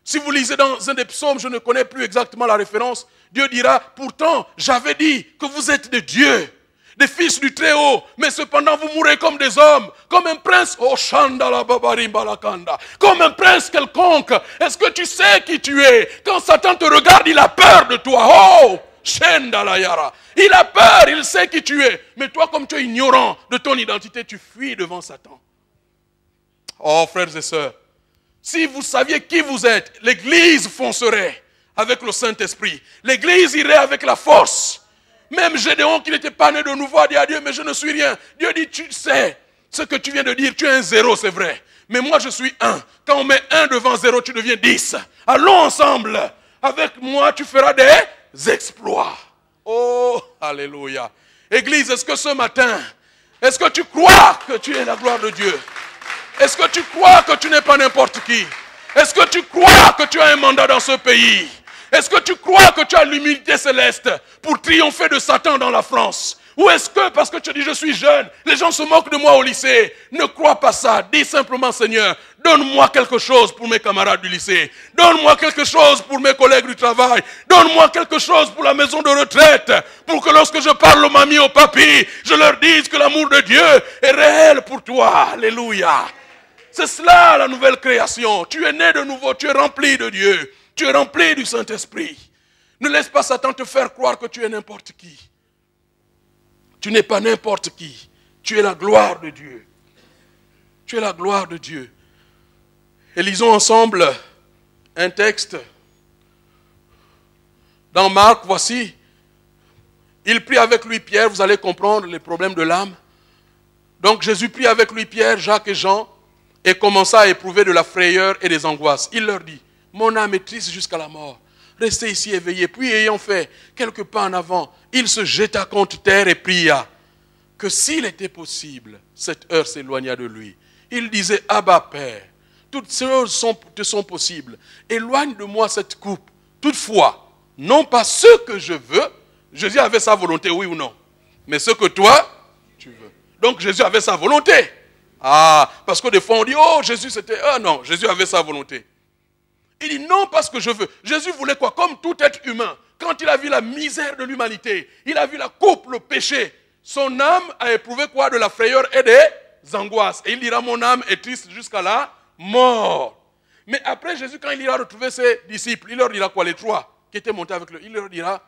Si vous lisez dans un des psaumes, je ne connais plus exactement la référence, Dieu dira, pourtant j'avais dit que vous êtes des dieux, des fils du Très-Haut, mais cependant vous mourrez comme des hommes, comme un prince, oh Balakanda, comme un prince quelconque. Est-ce que tu sais qui tu es Quand Satan te regarde, il a peur de toi. Oh il a peur, il sait qui tu es. Mais toi, comme tu es ignorant de ton identité, tu fuis devant Satan. Oh, frères et sœurs, si vous saviez qui vous êtes, l'Église foncerait avec le Saint-Esprit. L'Église irait avec la force. Même Gédéon, qui n'était pas né de nouveau, a dit à Dieu, mais je ne suis rien. Dieu dit, tu sais ce que tu viens de dire, tu es un zéro, c'est vrai. Mais moi, je suis un. Quand on met un devant zéro, tu deviens dix. Allons ensemble. Avec moi, tu feras des exploits. Oh, alléluia. Église, est-ce que ce matin, est-ce que tu crois que tu es la gloire de Dieu est-ce que tu crois que tu n'es pas n'importe qui Est-ce que tu crois que tu as un mandat dans ce pays Est-ce que tu crois que tu as l'humilité céleste pour triompher de Satan dans la France Ou est-ce que parce que tu dis je suis jeune, les gens se moquent de moi au lycée Ne crois pas ça. Dis simplement Seigneur, donne-moi quelque chose pour mes camarades du lycée. Donne-moi quelque chose pour mes collègues du travail. Donne-moi quelque chose pour la maison de retraite. Pour que lorsque je parle aux mamies, aux papys, je leur dise que l'amour de Dieu est réel pour toi. Alléluia. C'est cela la nouvelle création. Tu es né de nouveau, tu es rempli de Dieu, tu es rempli du Saint-Esprit. Ne laisse pas Satan te faire croire que tu es n'importe qui. Tu n'es pas n'importe qui. Tu es la gloire de Dieu. Tu es la gloire de Dieu. Et lisons ensemble un texte. Dans Marc, voici, il prie avec lui Pierre, vous allez comprendre les problèmes de l'âme. Donc Jésus prie avec lui Pierre, Jacques et Jean et commença à éprouver de la frayeur et des angoisses. Il leur dit, mon âme est triste jusqu'à la mort. Restez ici éveillés. Puis ayant fait quelques pas en avant, il se jeta contre terre et pria que s'il était possible, cette heure s'éloigna de lui. Il disait, Abba Père, toutes choses sont, te sont possibles. Éloigne de moi cette coupe. Toutefois, non pas ce que je veux, Jésus avait sa volonté, oui ou non, mais ce que toi, tu veux. Donc Jésus avait sa volonté. Ah, parce que des fois on dit, oh Jésus c'était... Ah non, Jésus avait sa volonté. Il dit, non parce que je veux. Jésus voulait quoi Comme tout être humain, quand il a vu la misère de l'humanité, il a vu la coupe, le péché, son âme a éprouvé quoi De la frayeur et des angoisses. Et il dira, mon âme est triste jusqu'à la mort. Mais après Jésus, quand il ira retrouver ses disciples, il leur dira quoi Les trois qui étaient montés avec lui, il leur dira,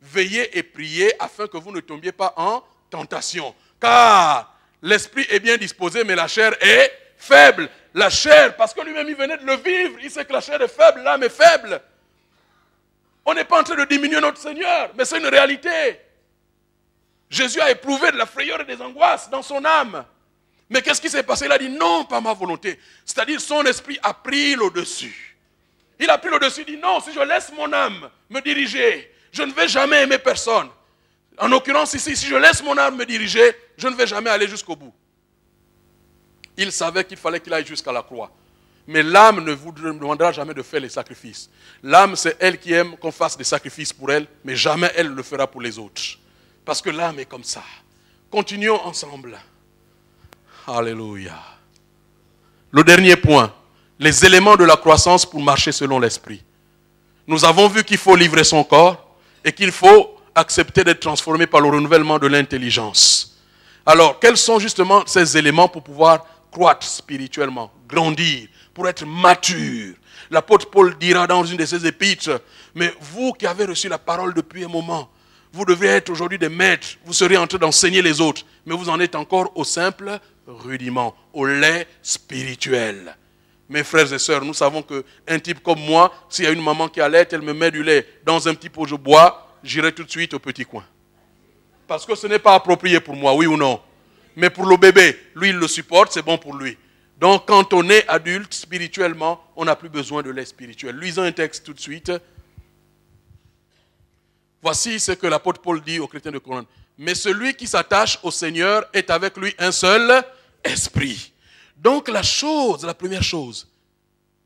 veillez et priez afin que vous ne tombiez pas en tentation. Car L'esprit est bien disposé, mais la chair est faible. La chair, parce que lui-même, il venait de le vivre. Il sait que la chair est faible, l'âme est faible. On n'est pas en train de diminuer notre Seigneur, mais c'est une réalité. Jésus a éprouvé de la frayeur et des angoisses dans son âme. Mais qu'est-ce qui s'est passé Il a dit non, pas ma volonté. C'est-à-dire son esprit a pris le dessus. Il a pris le dessus, il dit non, si je laisse mon âme me diriger, je ne vais jamais aimer personne. En l'occurrence ici, si je laisse mon âme me diriger, je ne vais jamais aller jusqu'au bout. Il savait qu'il fallait qu'il aille jusqu'à la croix. Mais l'âme ne vous demandera jamais de faire les sacrifices. L'âme, c'est elle qui aime qu'on fasse des sacrifices pour elle, mais jamais elle ne le fera pour les autres. Parce que l'âme est comme ça. Continuons ensemble. Alléluia. Le dernier point, les éléments de la croissance pour marcher selon l'esprit. Nous avons vu qu'il faut livrer son corps et qu'il faut accepter d'être transformé par le renouvellement de l'intelligence. Alors, quels sont justement ces éléments pour pouvoir croître spirituellement, grandir, pour être mature L'apôtre Paul dira dans une de ses épîtres, mais vous qui avez reçu la parole depuis un moment, vous devez être aujourd'hui des maîtres, vous serez en train d'enseigner les autres, mais vous en êtes encore au simple rudiment, au lait spirituel. Mes frères et sœurs, nous savons qu'un type comme moi, s'il y a une maman qui allait, elle me met du lait dans un petit pot, je bois, j'irai tout de suite au petit coin parce que ce n'est pas approprié pour moi, oui ou non. Mais pour le bébé, lui, il le supporte, c'est bon pour lui. Donc quand on est adulte spirituellement, on n'a plus besoin de l'aide spirituel. Lisons un texte tout de suite. Voici ce que l'apôtre Paul dit aux chrétiens de Corinthe. Mais celui qui s'attache au Seigneur est avec lui un seul esprit. Donc la chose, la première chose,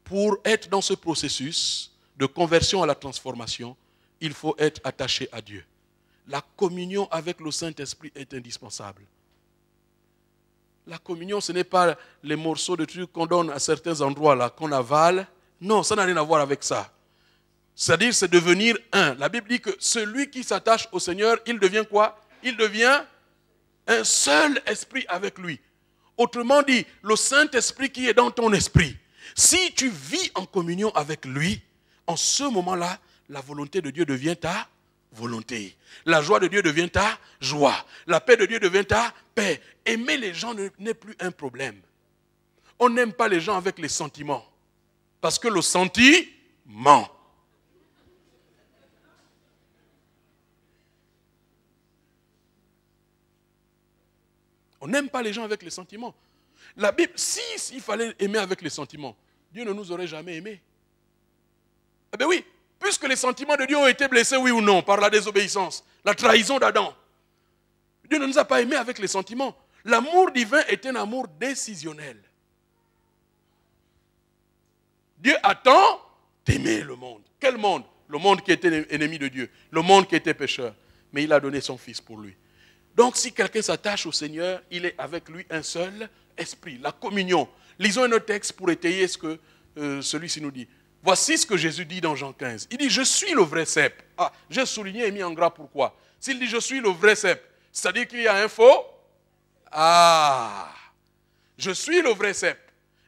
pour être dans ce processus de conversion à la transformation, il faut être attaché à Dieu la communion avec le Saint-Esprit est indispensable. La communion, ce n'est pas les morceaux de trucs qu'on donne à certains endroits là, qu'on avale. Non, ça n'a rien à voir avec ça. C'est-à-dire, c'est devenir un. La Bible dit que celui qui s'attache au Seigneur, il devient quoi Il devient un seul esprit avec lui. Autrement dit, le Saint-Esprit qui est dans ton esprit. Si tu vis en communion avec lui, en ce moment-là, la volonté de Dieu devient ta volonté. La joie de Dieu devient ta joie. La paix de Dieu devient ta paix. Aimer les gens n'est plus un problème. On n'aime pas les gens avec les sentiments. Parce que le sentiment. On n'aime pas les gens avec les sentiments. La Bible, si, si il fallait aimer avec les sentiments, Dieu ne nous aurait jamais aimés. Eh bien oui, Puisque les sentiments de Dieu ont été blessés, oui ou non, par la désobéissance, la trahison d'Adam. Dieu ne nous a pas aimés avec les sentiments. L'amour divin est un amour décisionnel. Dieu attend d'aimer le monde. Quel monde Le monde qui était ennemi de Dieu, le monde qui était pécheur. Mais il a donné son Fils pour lui. Donc si quelqu'un s'attache au Seigneur, il est avec lui un seul esprit, la communion. Lisons un autre texte pour étayer ce que euh, celui-ci nous dit. Voici ce que Jésus dit dans Jean 15. Il dit, je suis le vrai cep. Ah, j'ai souligné et mis en gras pourquoi. S'il dit, je suis le vrai cep, c'est-à-dire qu'il y a un faux. Ah, je suis le vrai cep.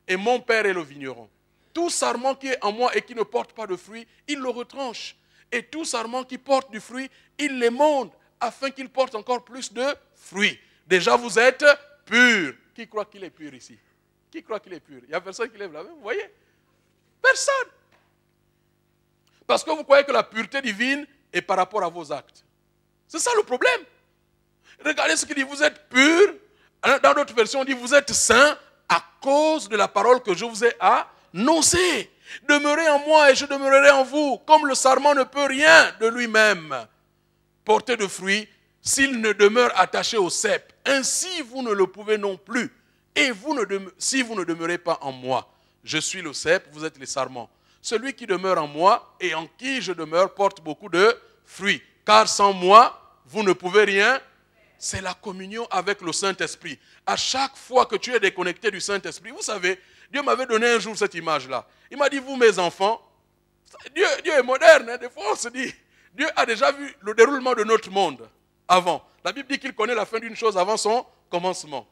Et mon Père est le vigneron. Tout sarment qui est en moi et qui ne porte pas de fruits, il le retranche. Et tout sarment qui porte du fruit, il l'émonde afin qu'il porte encore plus de fruits. Déjà, vous êtes purs. Qui croit qu'il est pur ici Qui croit qu'il est pur Il n'y a personne qui lève la main, vous voyez Personne. Parce que vous croyez que la pureté divine est par rapport à vos actes. C'est ça le problème. Regardez ce qu'il dit, vous êtes pur. Dans d'autres versions, on dit, vous êtes saint à cause de la parole que je vous ai annoncée. Demeurez en moi et je demeurerai en vous, comme le sarment ne peut rien de lui-même porter de fruits s'il ne demeure attaché au cep. Ainsi, vous ne le pouvez non plus. Et si vous ne demeurez pas en moi, je suis le cep, vous êtes les sarments. Celui qui demeure en moi et en qui je demeure porte beaucoup de fruits. Car sans moi, vous ne pouvez rien. C'est la communion avec le Saint-Esprit. À chaque fois que tu es déconnecté du Saint-Esprit, vous savez, Dieu m'avait donné un jour cette image-là. Il m'a dit, vous mes enfants, Dieu, est moderne, hein, des fois on se dit, Dieu a déjà vu le déroulement de notre monde avant. La Bible dit qu'il connaît la fin d'une chose avant son commencement.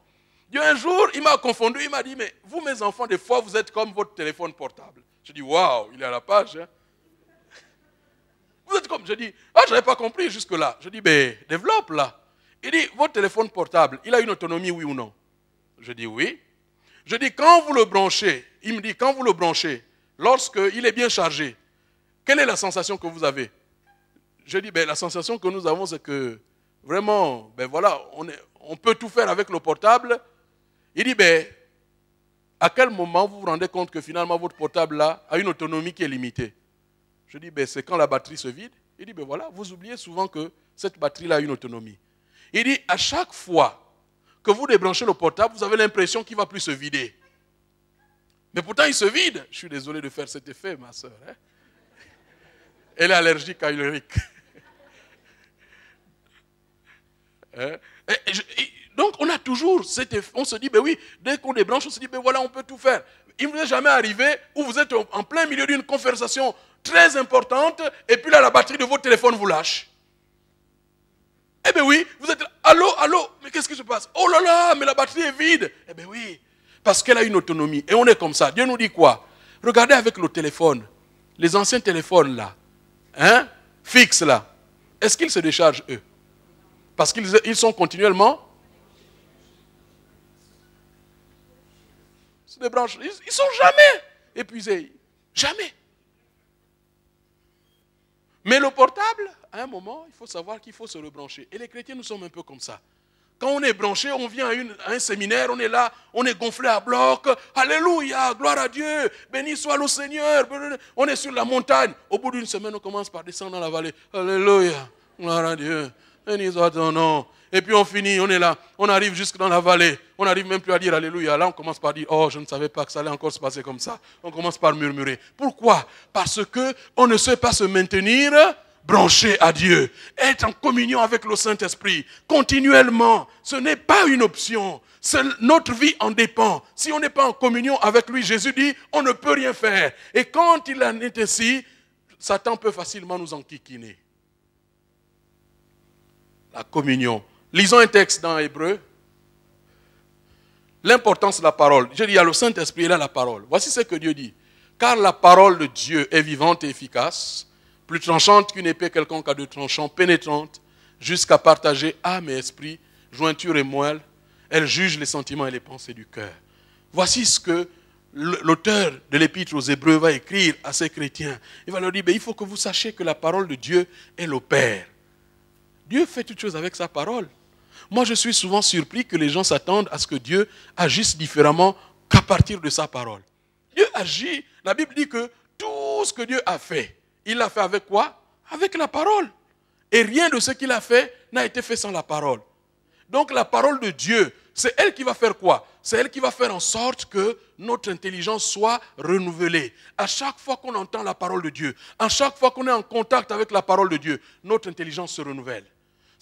Dieu, un jour, il m'a confondu, il m'a dit, mais vous, mes enfants, des fois, vous êtes comme votre téléphone portable. Je dis, waouh, il est à la page. Hein. Vous êtes comme, je dis, ah, je n'avais pas compris jusque-là. Je dis, ben, développe là. Il dit, votre téléphone portable, il a une autonomie, oui ou non Je dis, oui. Je dis, quand vous le branchez, il me dit, quand vous le branchez, lorsqu'il est bien chargé, quelle est la sensation que vous avez Je dis, ben, la sensation que nous avons, c'est que vraiment, ben voilà, on, on peut tout faire avec le portable. Il dit, ben, à quel moment vous vous rendez compte que finalement votre portable là a une autonomie qui est limitée Je dis, ben, c'est quand la batterie se vide. Il dit, ben voilà, vous oubliez souvent que cette batterie là a une autonomie. Il dit, à chaque fois que vous débranchez le portable, vous avez l'impression qu'il ne va plus se vider. Mais pourtant, il se vide. Je suis désolé de faire cet effet, ma soeur. Hein. Elle est allergique à l'urique. donc on a toujours cette, on se dit, ben oui, dès qu'on débranche, on se dit, ben voilà, on peut tout faire. Il ne vous est jamais arrivé où vous êtes en plein milieu d'une conversation très importante et puis là, la batterie de votre téléphone vous lâche. Eh bien oui, vous êtes là, allô, allô, mais qu'est-ce qui se passe Oh là là, mais la batterie est vide. Eh bien oui, parce qu'elle a une autonomie. Et on est comme ça. Dieu nous dit quoi Regardez avec le téléphone, les anciens téléphones là, hein, fixes là. Est-ce qu'ils se déchargent eux Parce qu'ils ils sont continuellement Ils ne sont jamais épuisés. Jamais. Mais le portable, à un moment, il faut savoir qu'il faut se rebrancher. Et les chrétiens, nous sommes un peu comme ça. Quand on est branché, on vient à, un séminaire, on est là, on est gonflé à bloc. Alléluia, gloire à Dieu, béni soit le Seigneur. On est sur la montagne. Au bout d'une semaine, on commence par descendre dans la vallée. Alléluia, gloire à Dieu, béni soit ton nom. Et puis on finit, on est là. On arrive jusque dans la vallée. On n'arrive même plus à dire Alléluia. Là, on commence par dire Oh, je ne savais pas que ça allait encore se passer comme ça. On commence par murmurer. Pourquoi Parce qu'on ne sait pas se maintenir branché à Dieu, être en communion avec le Saint-Esprit continuellement. Ce n'est pas une option. Notre vie en dépend. Si on n'est pas en communion avec lui, Jésus dit, on ne peut rien faire. Et quand il en est ainsi, Satan peut facilement nous enquiquiner. La communion Lisons un texte dans Hébreu. L'importance de la parole. Je dis, il y a le Saint-Esprit, il a la parole. Voici ce que Dieu dit. Car la parole de Dieu est vivante et efficace, plus tranchante qu'une épée quelconque à deux tranchants, pénétrante, jusqu'à partager âme et esprit, jointure et moelle. Elle juge les sentiments et les pensées du cœur. Voici ce que l'auteur de l'épître aux Hébreux va écrire à ces chrétiens. Il va leur dire, ben, il faut que vous sachiez que la parole de Dieu est le Père. Dieu fait toutes choses avec sa parole. Moi, je suis souvent surpris que les gens s'attendent à ce que Dieu agisse différemment qu'à partir de sa parole. Dieu agit. La Bible dit que tout ce que Dieu a fait, il l'a fait avec quoi Avec la parole. Et rien de ce qu'il a fait n'a été fait sans la parole. Donc la parole de Dieu, c'est elle qui va faire quoi C'est elle qui va faire en sorte que notre intelligence soit renouvelée. À chaque fois qu'on entend la parole de Dieu, à chaque fois qu'on est en contact avec la parole de Dieu, notre intelligence se renouvelle.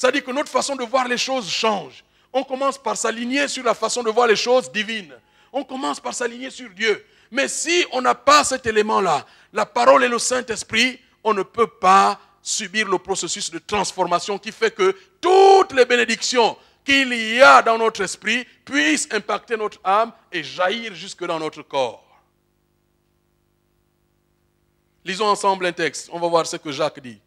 C'est-à-dire que notre façon de voir les choses change. On commence par s'aligner sur la façon de voir les choses divines. On commence par s'aligner sur Dieu. Mais si on n'a pas cet élément-là, la parole et le Saint-Esprit, on ne peut pas subir le processus de transformation qui fait que toutes les bénédictions qu'il y a dans notre esprit puissent impacter notre âme et jaillir jusque dans notre corps. Lisons ensemble un texte. On va voir ce que Jacques dit.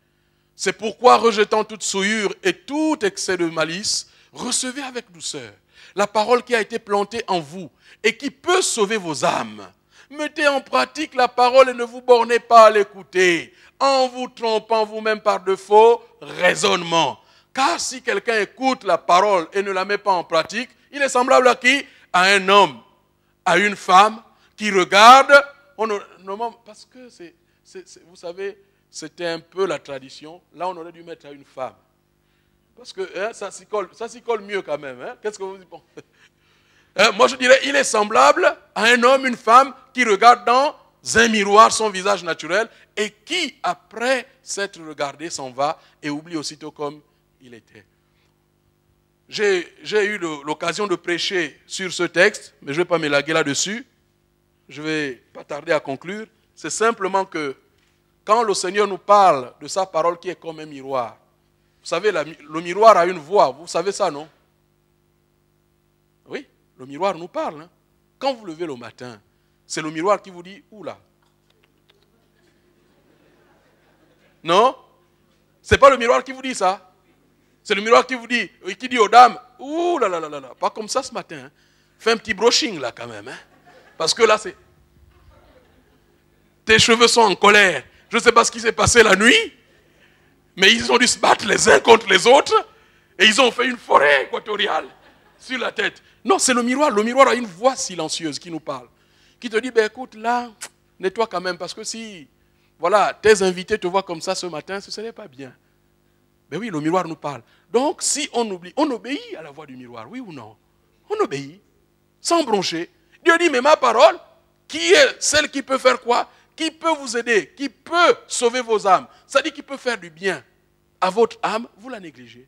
C'est pourquoi, rejetant toute souillure et tout excès de malice, recevez avec douceur la parole qui a été plantée en vous et qui peut sauver vos âmes. Mettez en pratique la parole et ne vous bornez pas à l'écouter, en vous trompant vous-même par de faux raisonnements. Car si quelqu'un écoute la parole et ne la met pas en pratique, il est semblable à qui À un homme, à une femme qui regarde. Oh parce que, c'est, vous savez, c'était un peu la tradition. Là, on aurait dû mettre à une femme. Parce que hein, ça s'y colle, mieux quand même. Hein. Qu'est-ce que vous dites hein, Moi, je dirais, il est semblable à un homme, une femme qui regarde dans un miroir son visage naturel et qui, après s'être regardé, s'en va et oublie aussitôt comme il était. J'ai eu l'occasion de prêcher sur ce texte, mais je ne vais pas m'élaguer là-dessus. Je ne vais pas tarder à conclure. C'est simplement que quand le Seigneur nous parle de sa parole qui est comme un miroir, vous savez, le miroir a une voix, vous savez ça, non Oui, le miroir nous parle. Hein. Quand vous levez le matin, c'est le miroir qui vous dit, oula. Non C'est pas le miroir qui vous dit ça. C'est le miroir qui vous dit, qui dit aux dames, ouh là là là là, pas comme ça ce matin. Hein. Fais un petit brushing là quand même. Hein. Parce que là, c'est... Tes cheveux sont en colère. Je ne sais pas ce qui s'est passé la nuit, mais ils ont dû se battre les uns contre les autres et ils ont fait une forêt équatoriale sur la tête. Non, c'est le miroir. Le miroir a une voix silencieuse qui nous parle, qui te dit, ben écoute, là, nettoie quand même, parce que si, voilà, tes invités te voient comme ça ce matin, ce serait pas bien. Mais ben oui, le miroir nous parle. Donc, si on oublie, on obéit à la voix du miroir, oui ou non On obéit, sans broncher. Dieu dit, mais ma parole, qui est celle qui peut faire quoi qui peut vous aider, qui peut sauver vos âmes, c'est-à-dire qui peut faire du bien à votre âme, vous la négligez.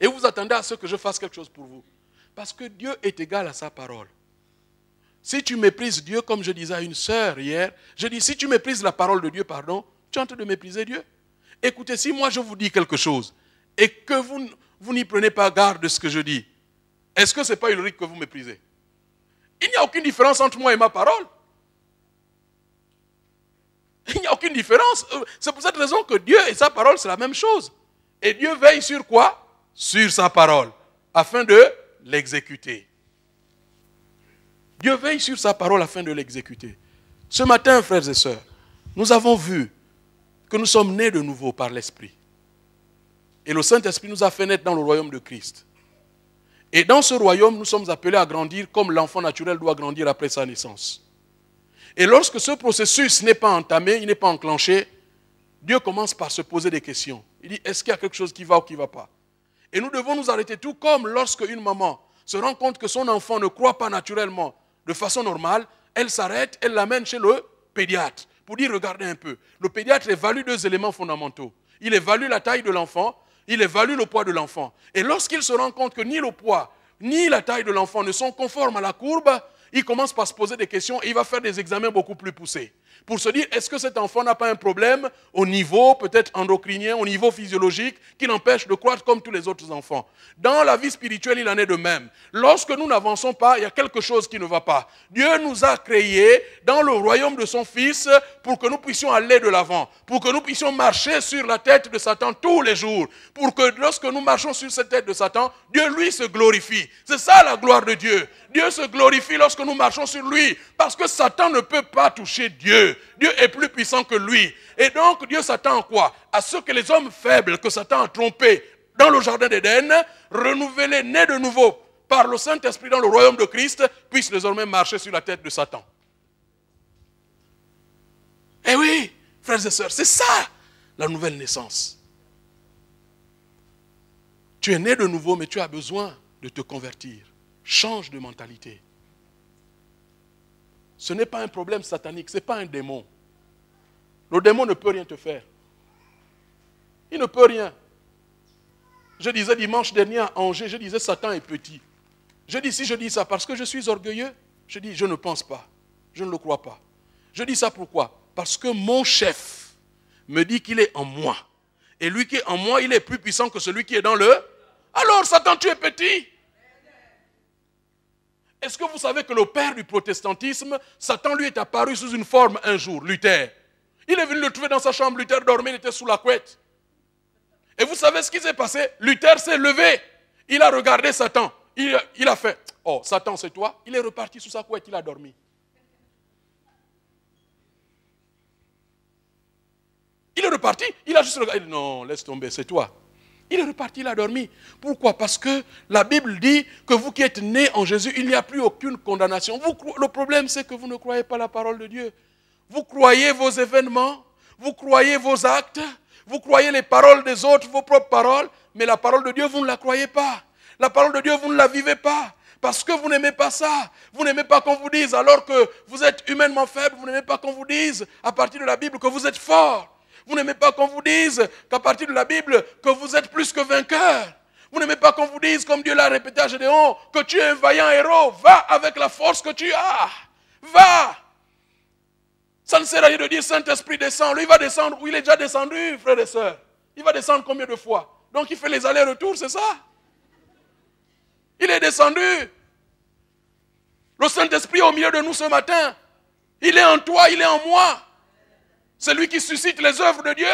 Et vous attendez à ce que je fasse quelque chose pour vous. Parce que Dieu est égal à sa parole. Si tu méprises Dieu, comme je disais à une sœur hier, je dis, si tu méprises la parole de Dieu, pardon, tu es en train de mépriser Dieu. Écoutez, si moi je vous dis quelque chose et que vous, vous n'y prenez pas garde de ce que je dis, est-ce que ce n'est pas Ulrich que vous méprisez Il n'y a aucune différence entre moi et ma parole. Il n'y a aucune différence. Euh, c'est pour cette raison que Dieu et sa parole, c'est la même chose. Et Dieu veille sur quoi Sur sa parole, afin de l'exécuter. Dieu veille sur sa parole afin de l'exécuter. Ce matin, frères et sœurs, nous avons vu que nous sommes nés de nouveau par l'Esprit. Et le Saint-Esprit nous a fait naître dans le royaume de Christ. Et dans ce royaume, nous sommes appelés à grandir comme l'enfant naturel doit grandir après sa naissance. Et lorsque ce processus n'est pas entamé, il n'est pas enclenché, Dieu commence par se poser des questions. Il dit, est-ce qu'il y a quelque chose qui va ou qui ne va pas Et nous devons nous arrêter tout comme lorsque une maman se rend compte que son enfant ne croit pas naturellement de façon normale, elle s'arrête, elle l'amène chez le pédiatre pour dire, regardez un peu. Le pédiatre évalue deux éléments fondamentaux. Il évalue la taille de l'enfant, il évalue le poids de l'enfant. Et lorsqu'il se rend compte que ni le poids, ni la taille de l'enfant ne sont conformes à la courbe, il commence par se poser des questions et il va faire des examens beaucoup plus poussés pour se dire, est-ce que cet enfant n'a pas un problème au niveau peut-être endocrinien, au niveau physiologique, qui l'empêche de croître comme tous les autres enfants Dans la vie spirituelle, il en est de même. Lorsque nous n'avançons pas, il y a quelque chose qui ne va pas. Dieu nous a créés dans le royaume de son Fils pour que nous puissions aller de l'avant, pour que nous puissions marcher sur la tête de Satan tous les jours, pour que lorsque nous marchons sur cette tête de Satan, Dieu lui se glorifie. C'est ça la gloire de Dieu. Dieu se glorifie lorsque nous marchons sur lui, parce que Satan ne peut pas toucher Dieu. Dieu. est plus puissant que lui. Et donc Dieu s'attend à quoi À ce que les hommes faibles que Satan a trompés dans le jardin d'Éden, renouvelés, nés de nouveau par le Saint-Esprit dans le royaume de Christ, puissent désormais marcher sur la tête de Satan. Eh oui, frères et sœurs, c'est ça la nouvelle naissance. Tu es né de nouveau, mais tu as besoin de te convertir. Change de mentalité. Ce n'est pas un problème satanique, ce n'est pas un démon. Le démon ne peut rien te faire. Il ne peut rien. Je disais dimanche dernier à Angers, je disais Satan est petit. Je dis si je dis ça parce que je suis orgueilleux, je dis je ne pense pas, je ne le crois pas. Je dis ça pourquoi Parce que mon chef me dit qu'il est en moi. Et lui qui est en moi, il est plus puissant que celui qui est dans le. Alors Satan, tu es petit. Est-ce que vous savez que le père du protestantisme, Satan lui est apparu sous une forme un jour, Luther Il est venu le trouver dans sa chambre, Luther dormait, il était sous la couette. Et vous savez ce qui s'est passé Luther s'est levé, il a regardé Satan, il, il a fait Oh, Satan, c'est toi Il est reparti sous sa couette, il a dormi. Il est reparti, il a juste regardé Non, laisse tomber, c'est toi. Il est reparti, il a dormi. Pourquoi Parce que la Bible dit que vous qui êtes nés en Jésus, il n'y a plus aucune condamnation. Vous, le problème, c'est que vous ne croyez pas la parole de Dieu. Vous croyez vos événements, vous croyez vos actes, vous croyez les paroles des autres, vos propres paroles, mais la parole de Dieu, vous ne la croyez pas. La parole de Dieu, vous ne la vivez pas. Parce que vous n'aimez pas ça. Vous n'aimez pas qu'on vous dise, alors que vous êtes humainement faible, vous n'aimez pas qu'on vous dise, à partir de la Bible, que vous êtes fort. Vous n'aimez pas qu'on vous dise qu'à partir de la Bible, que vous êtes plus que vainqueur. Vous n'aimez pas qu'on vous dise, comme Dieu l'a répété à Gédéon, que tu es un vaillant héros. Va avec la force que tu as. Va. Ça ne sert à rien de dire Saint-Esprit descend. Lui, il va descendre où il est déjà descendu, frères et sœurs. Il va descendre combien de fois Donc il fait les allers-retours, c'est ça Il est descendu. Le Saint-Esprit est au milieu de nous ce matin. Il est en toi, il est en moi. C'est lui qui suscite les œuvres de Dieu.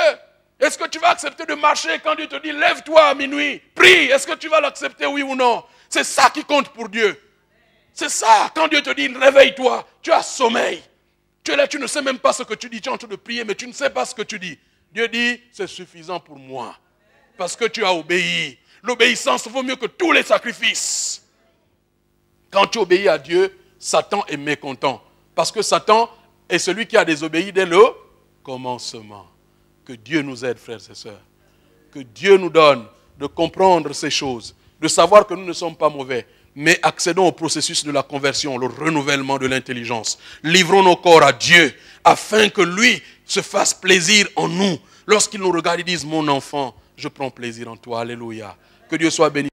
Est-ce que tu vas accepter de marcher quand Dieu te dit lève-toi à minuit, prie Est-ce que tu vas l'accepter, oui ou non C'est ça qui compte pour Dieu. C'est ça, quand Dieu te dit réveille-toi, tu as sommeil. Tu es là, tu ne sais même pas ce que tu dis, tu es en train de prier, mais tu ne sais pas ce que tu dis. Dieu dit c'est suffisant pour moi, parce que tu as obéi. L'obéissance vaut mieux que tous les sacrifices. Quand tu obéis à Dieu, Satan est mécontent, parce que Satan est celui qui a désobéi dès le commencement. Que Dieu nous aide, frères et sœurs. Que Dieu nous donne de comprendre ces choses, de savoir que nous ne sommes pas mauvais, mais accédons au processus de la conversion, le renouvellement de l'intelligence. Livrons nos corps à Dieu afin que lui se fasse plaisir en nous. Lorsqu'il nous regarde, il dit, mon enfant, je prends plaisir en toi. Alléluia. Que Dieu soit béni.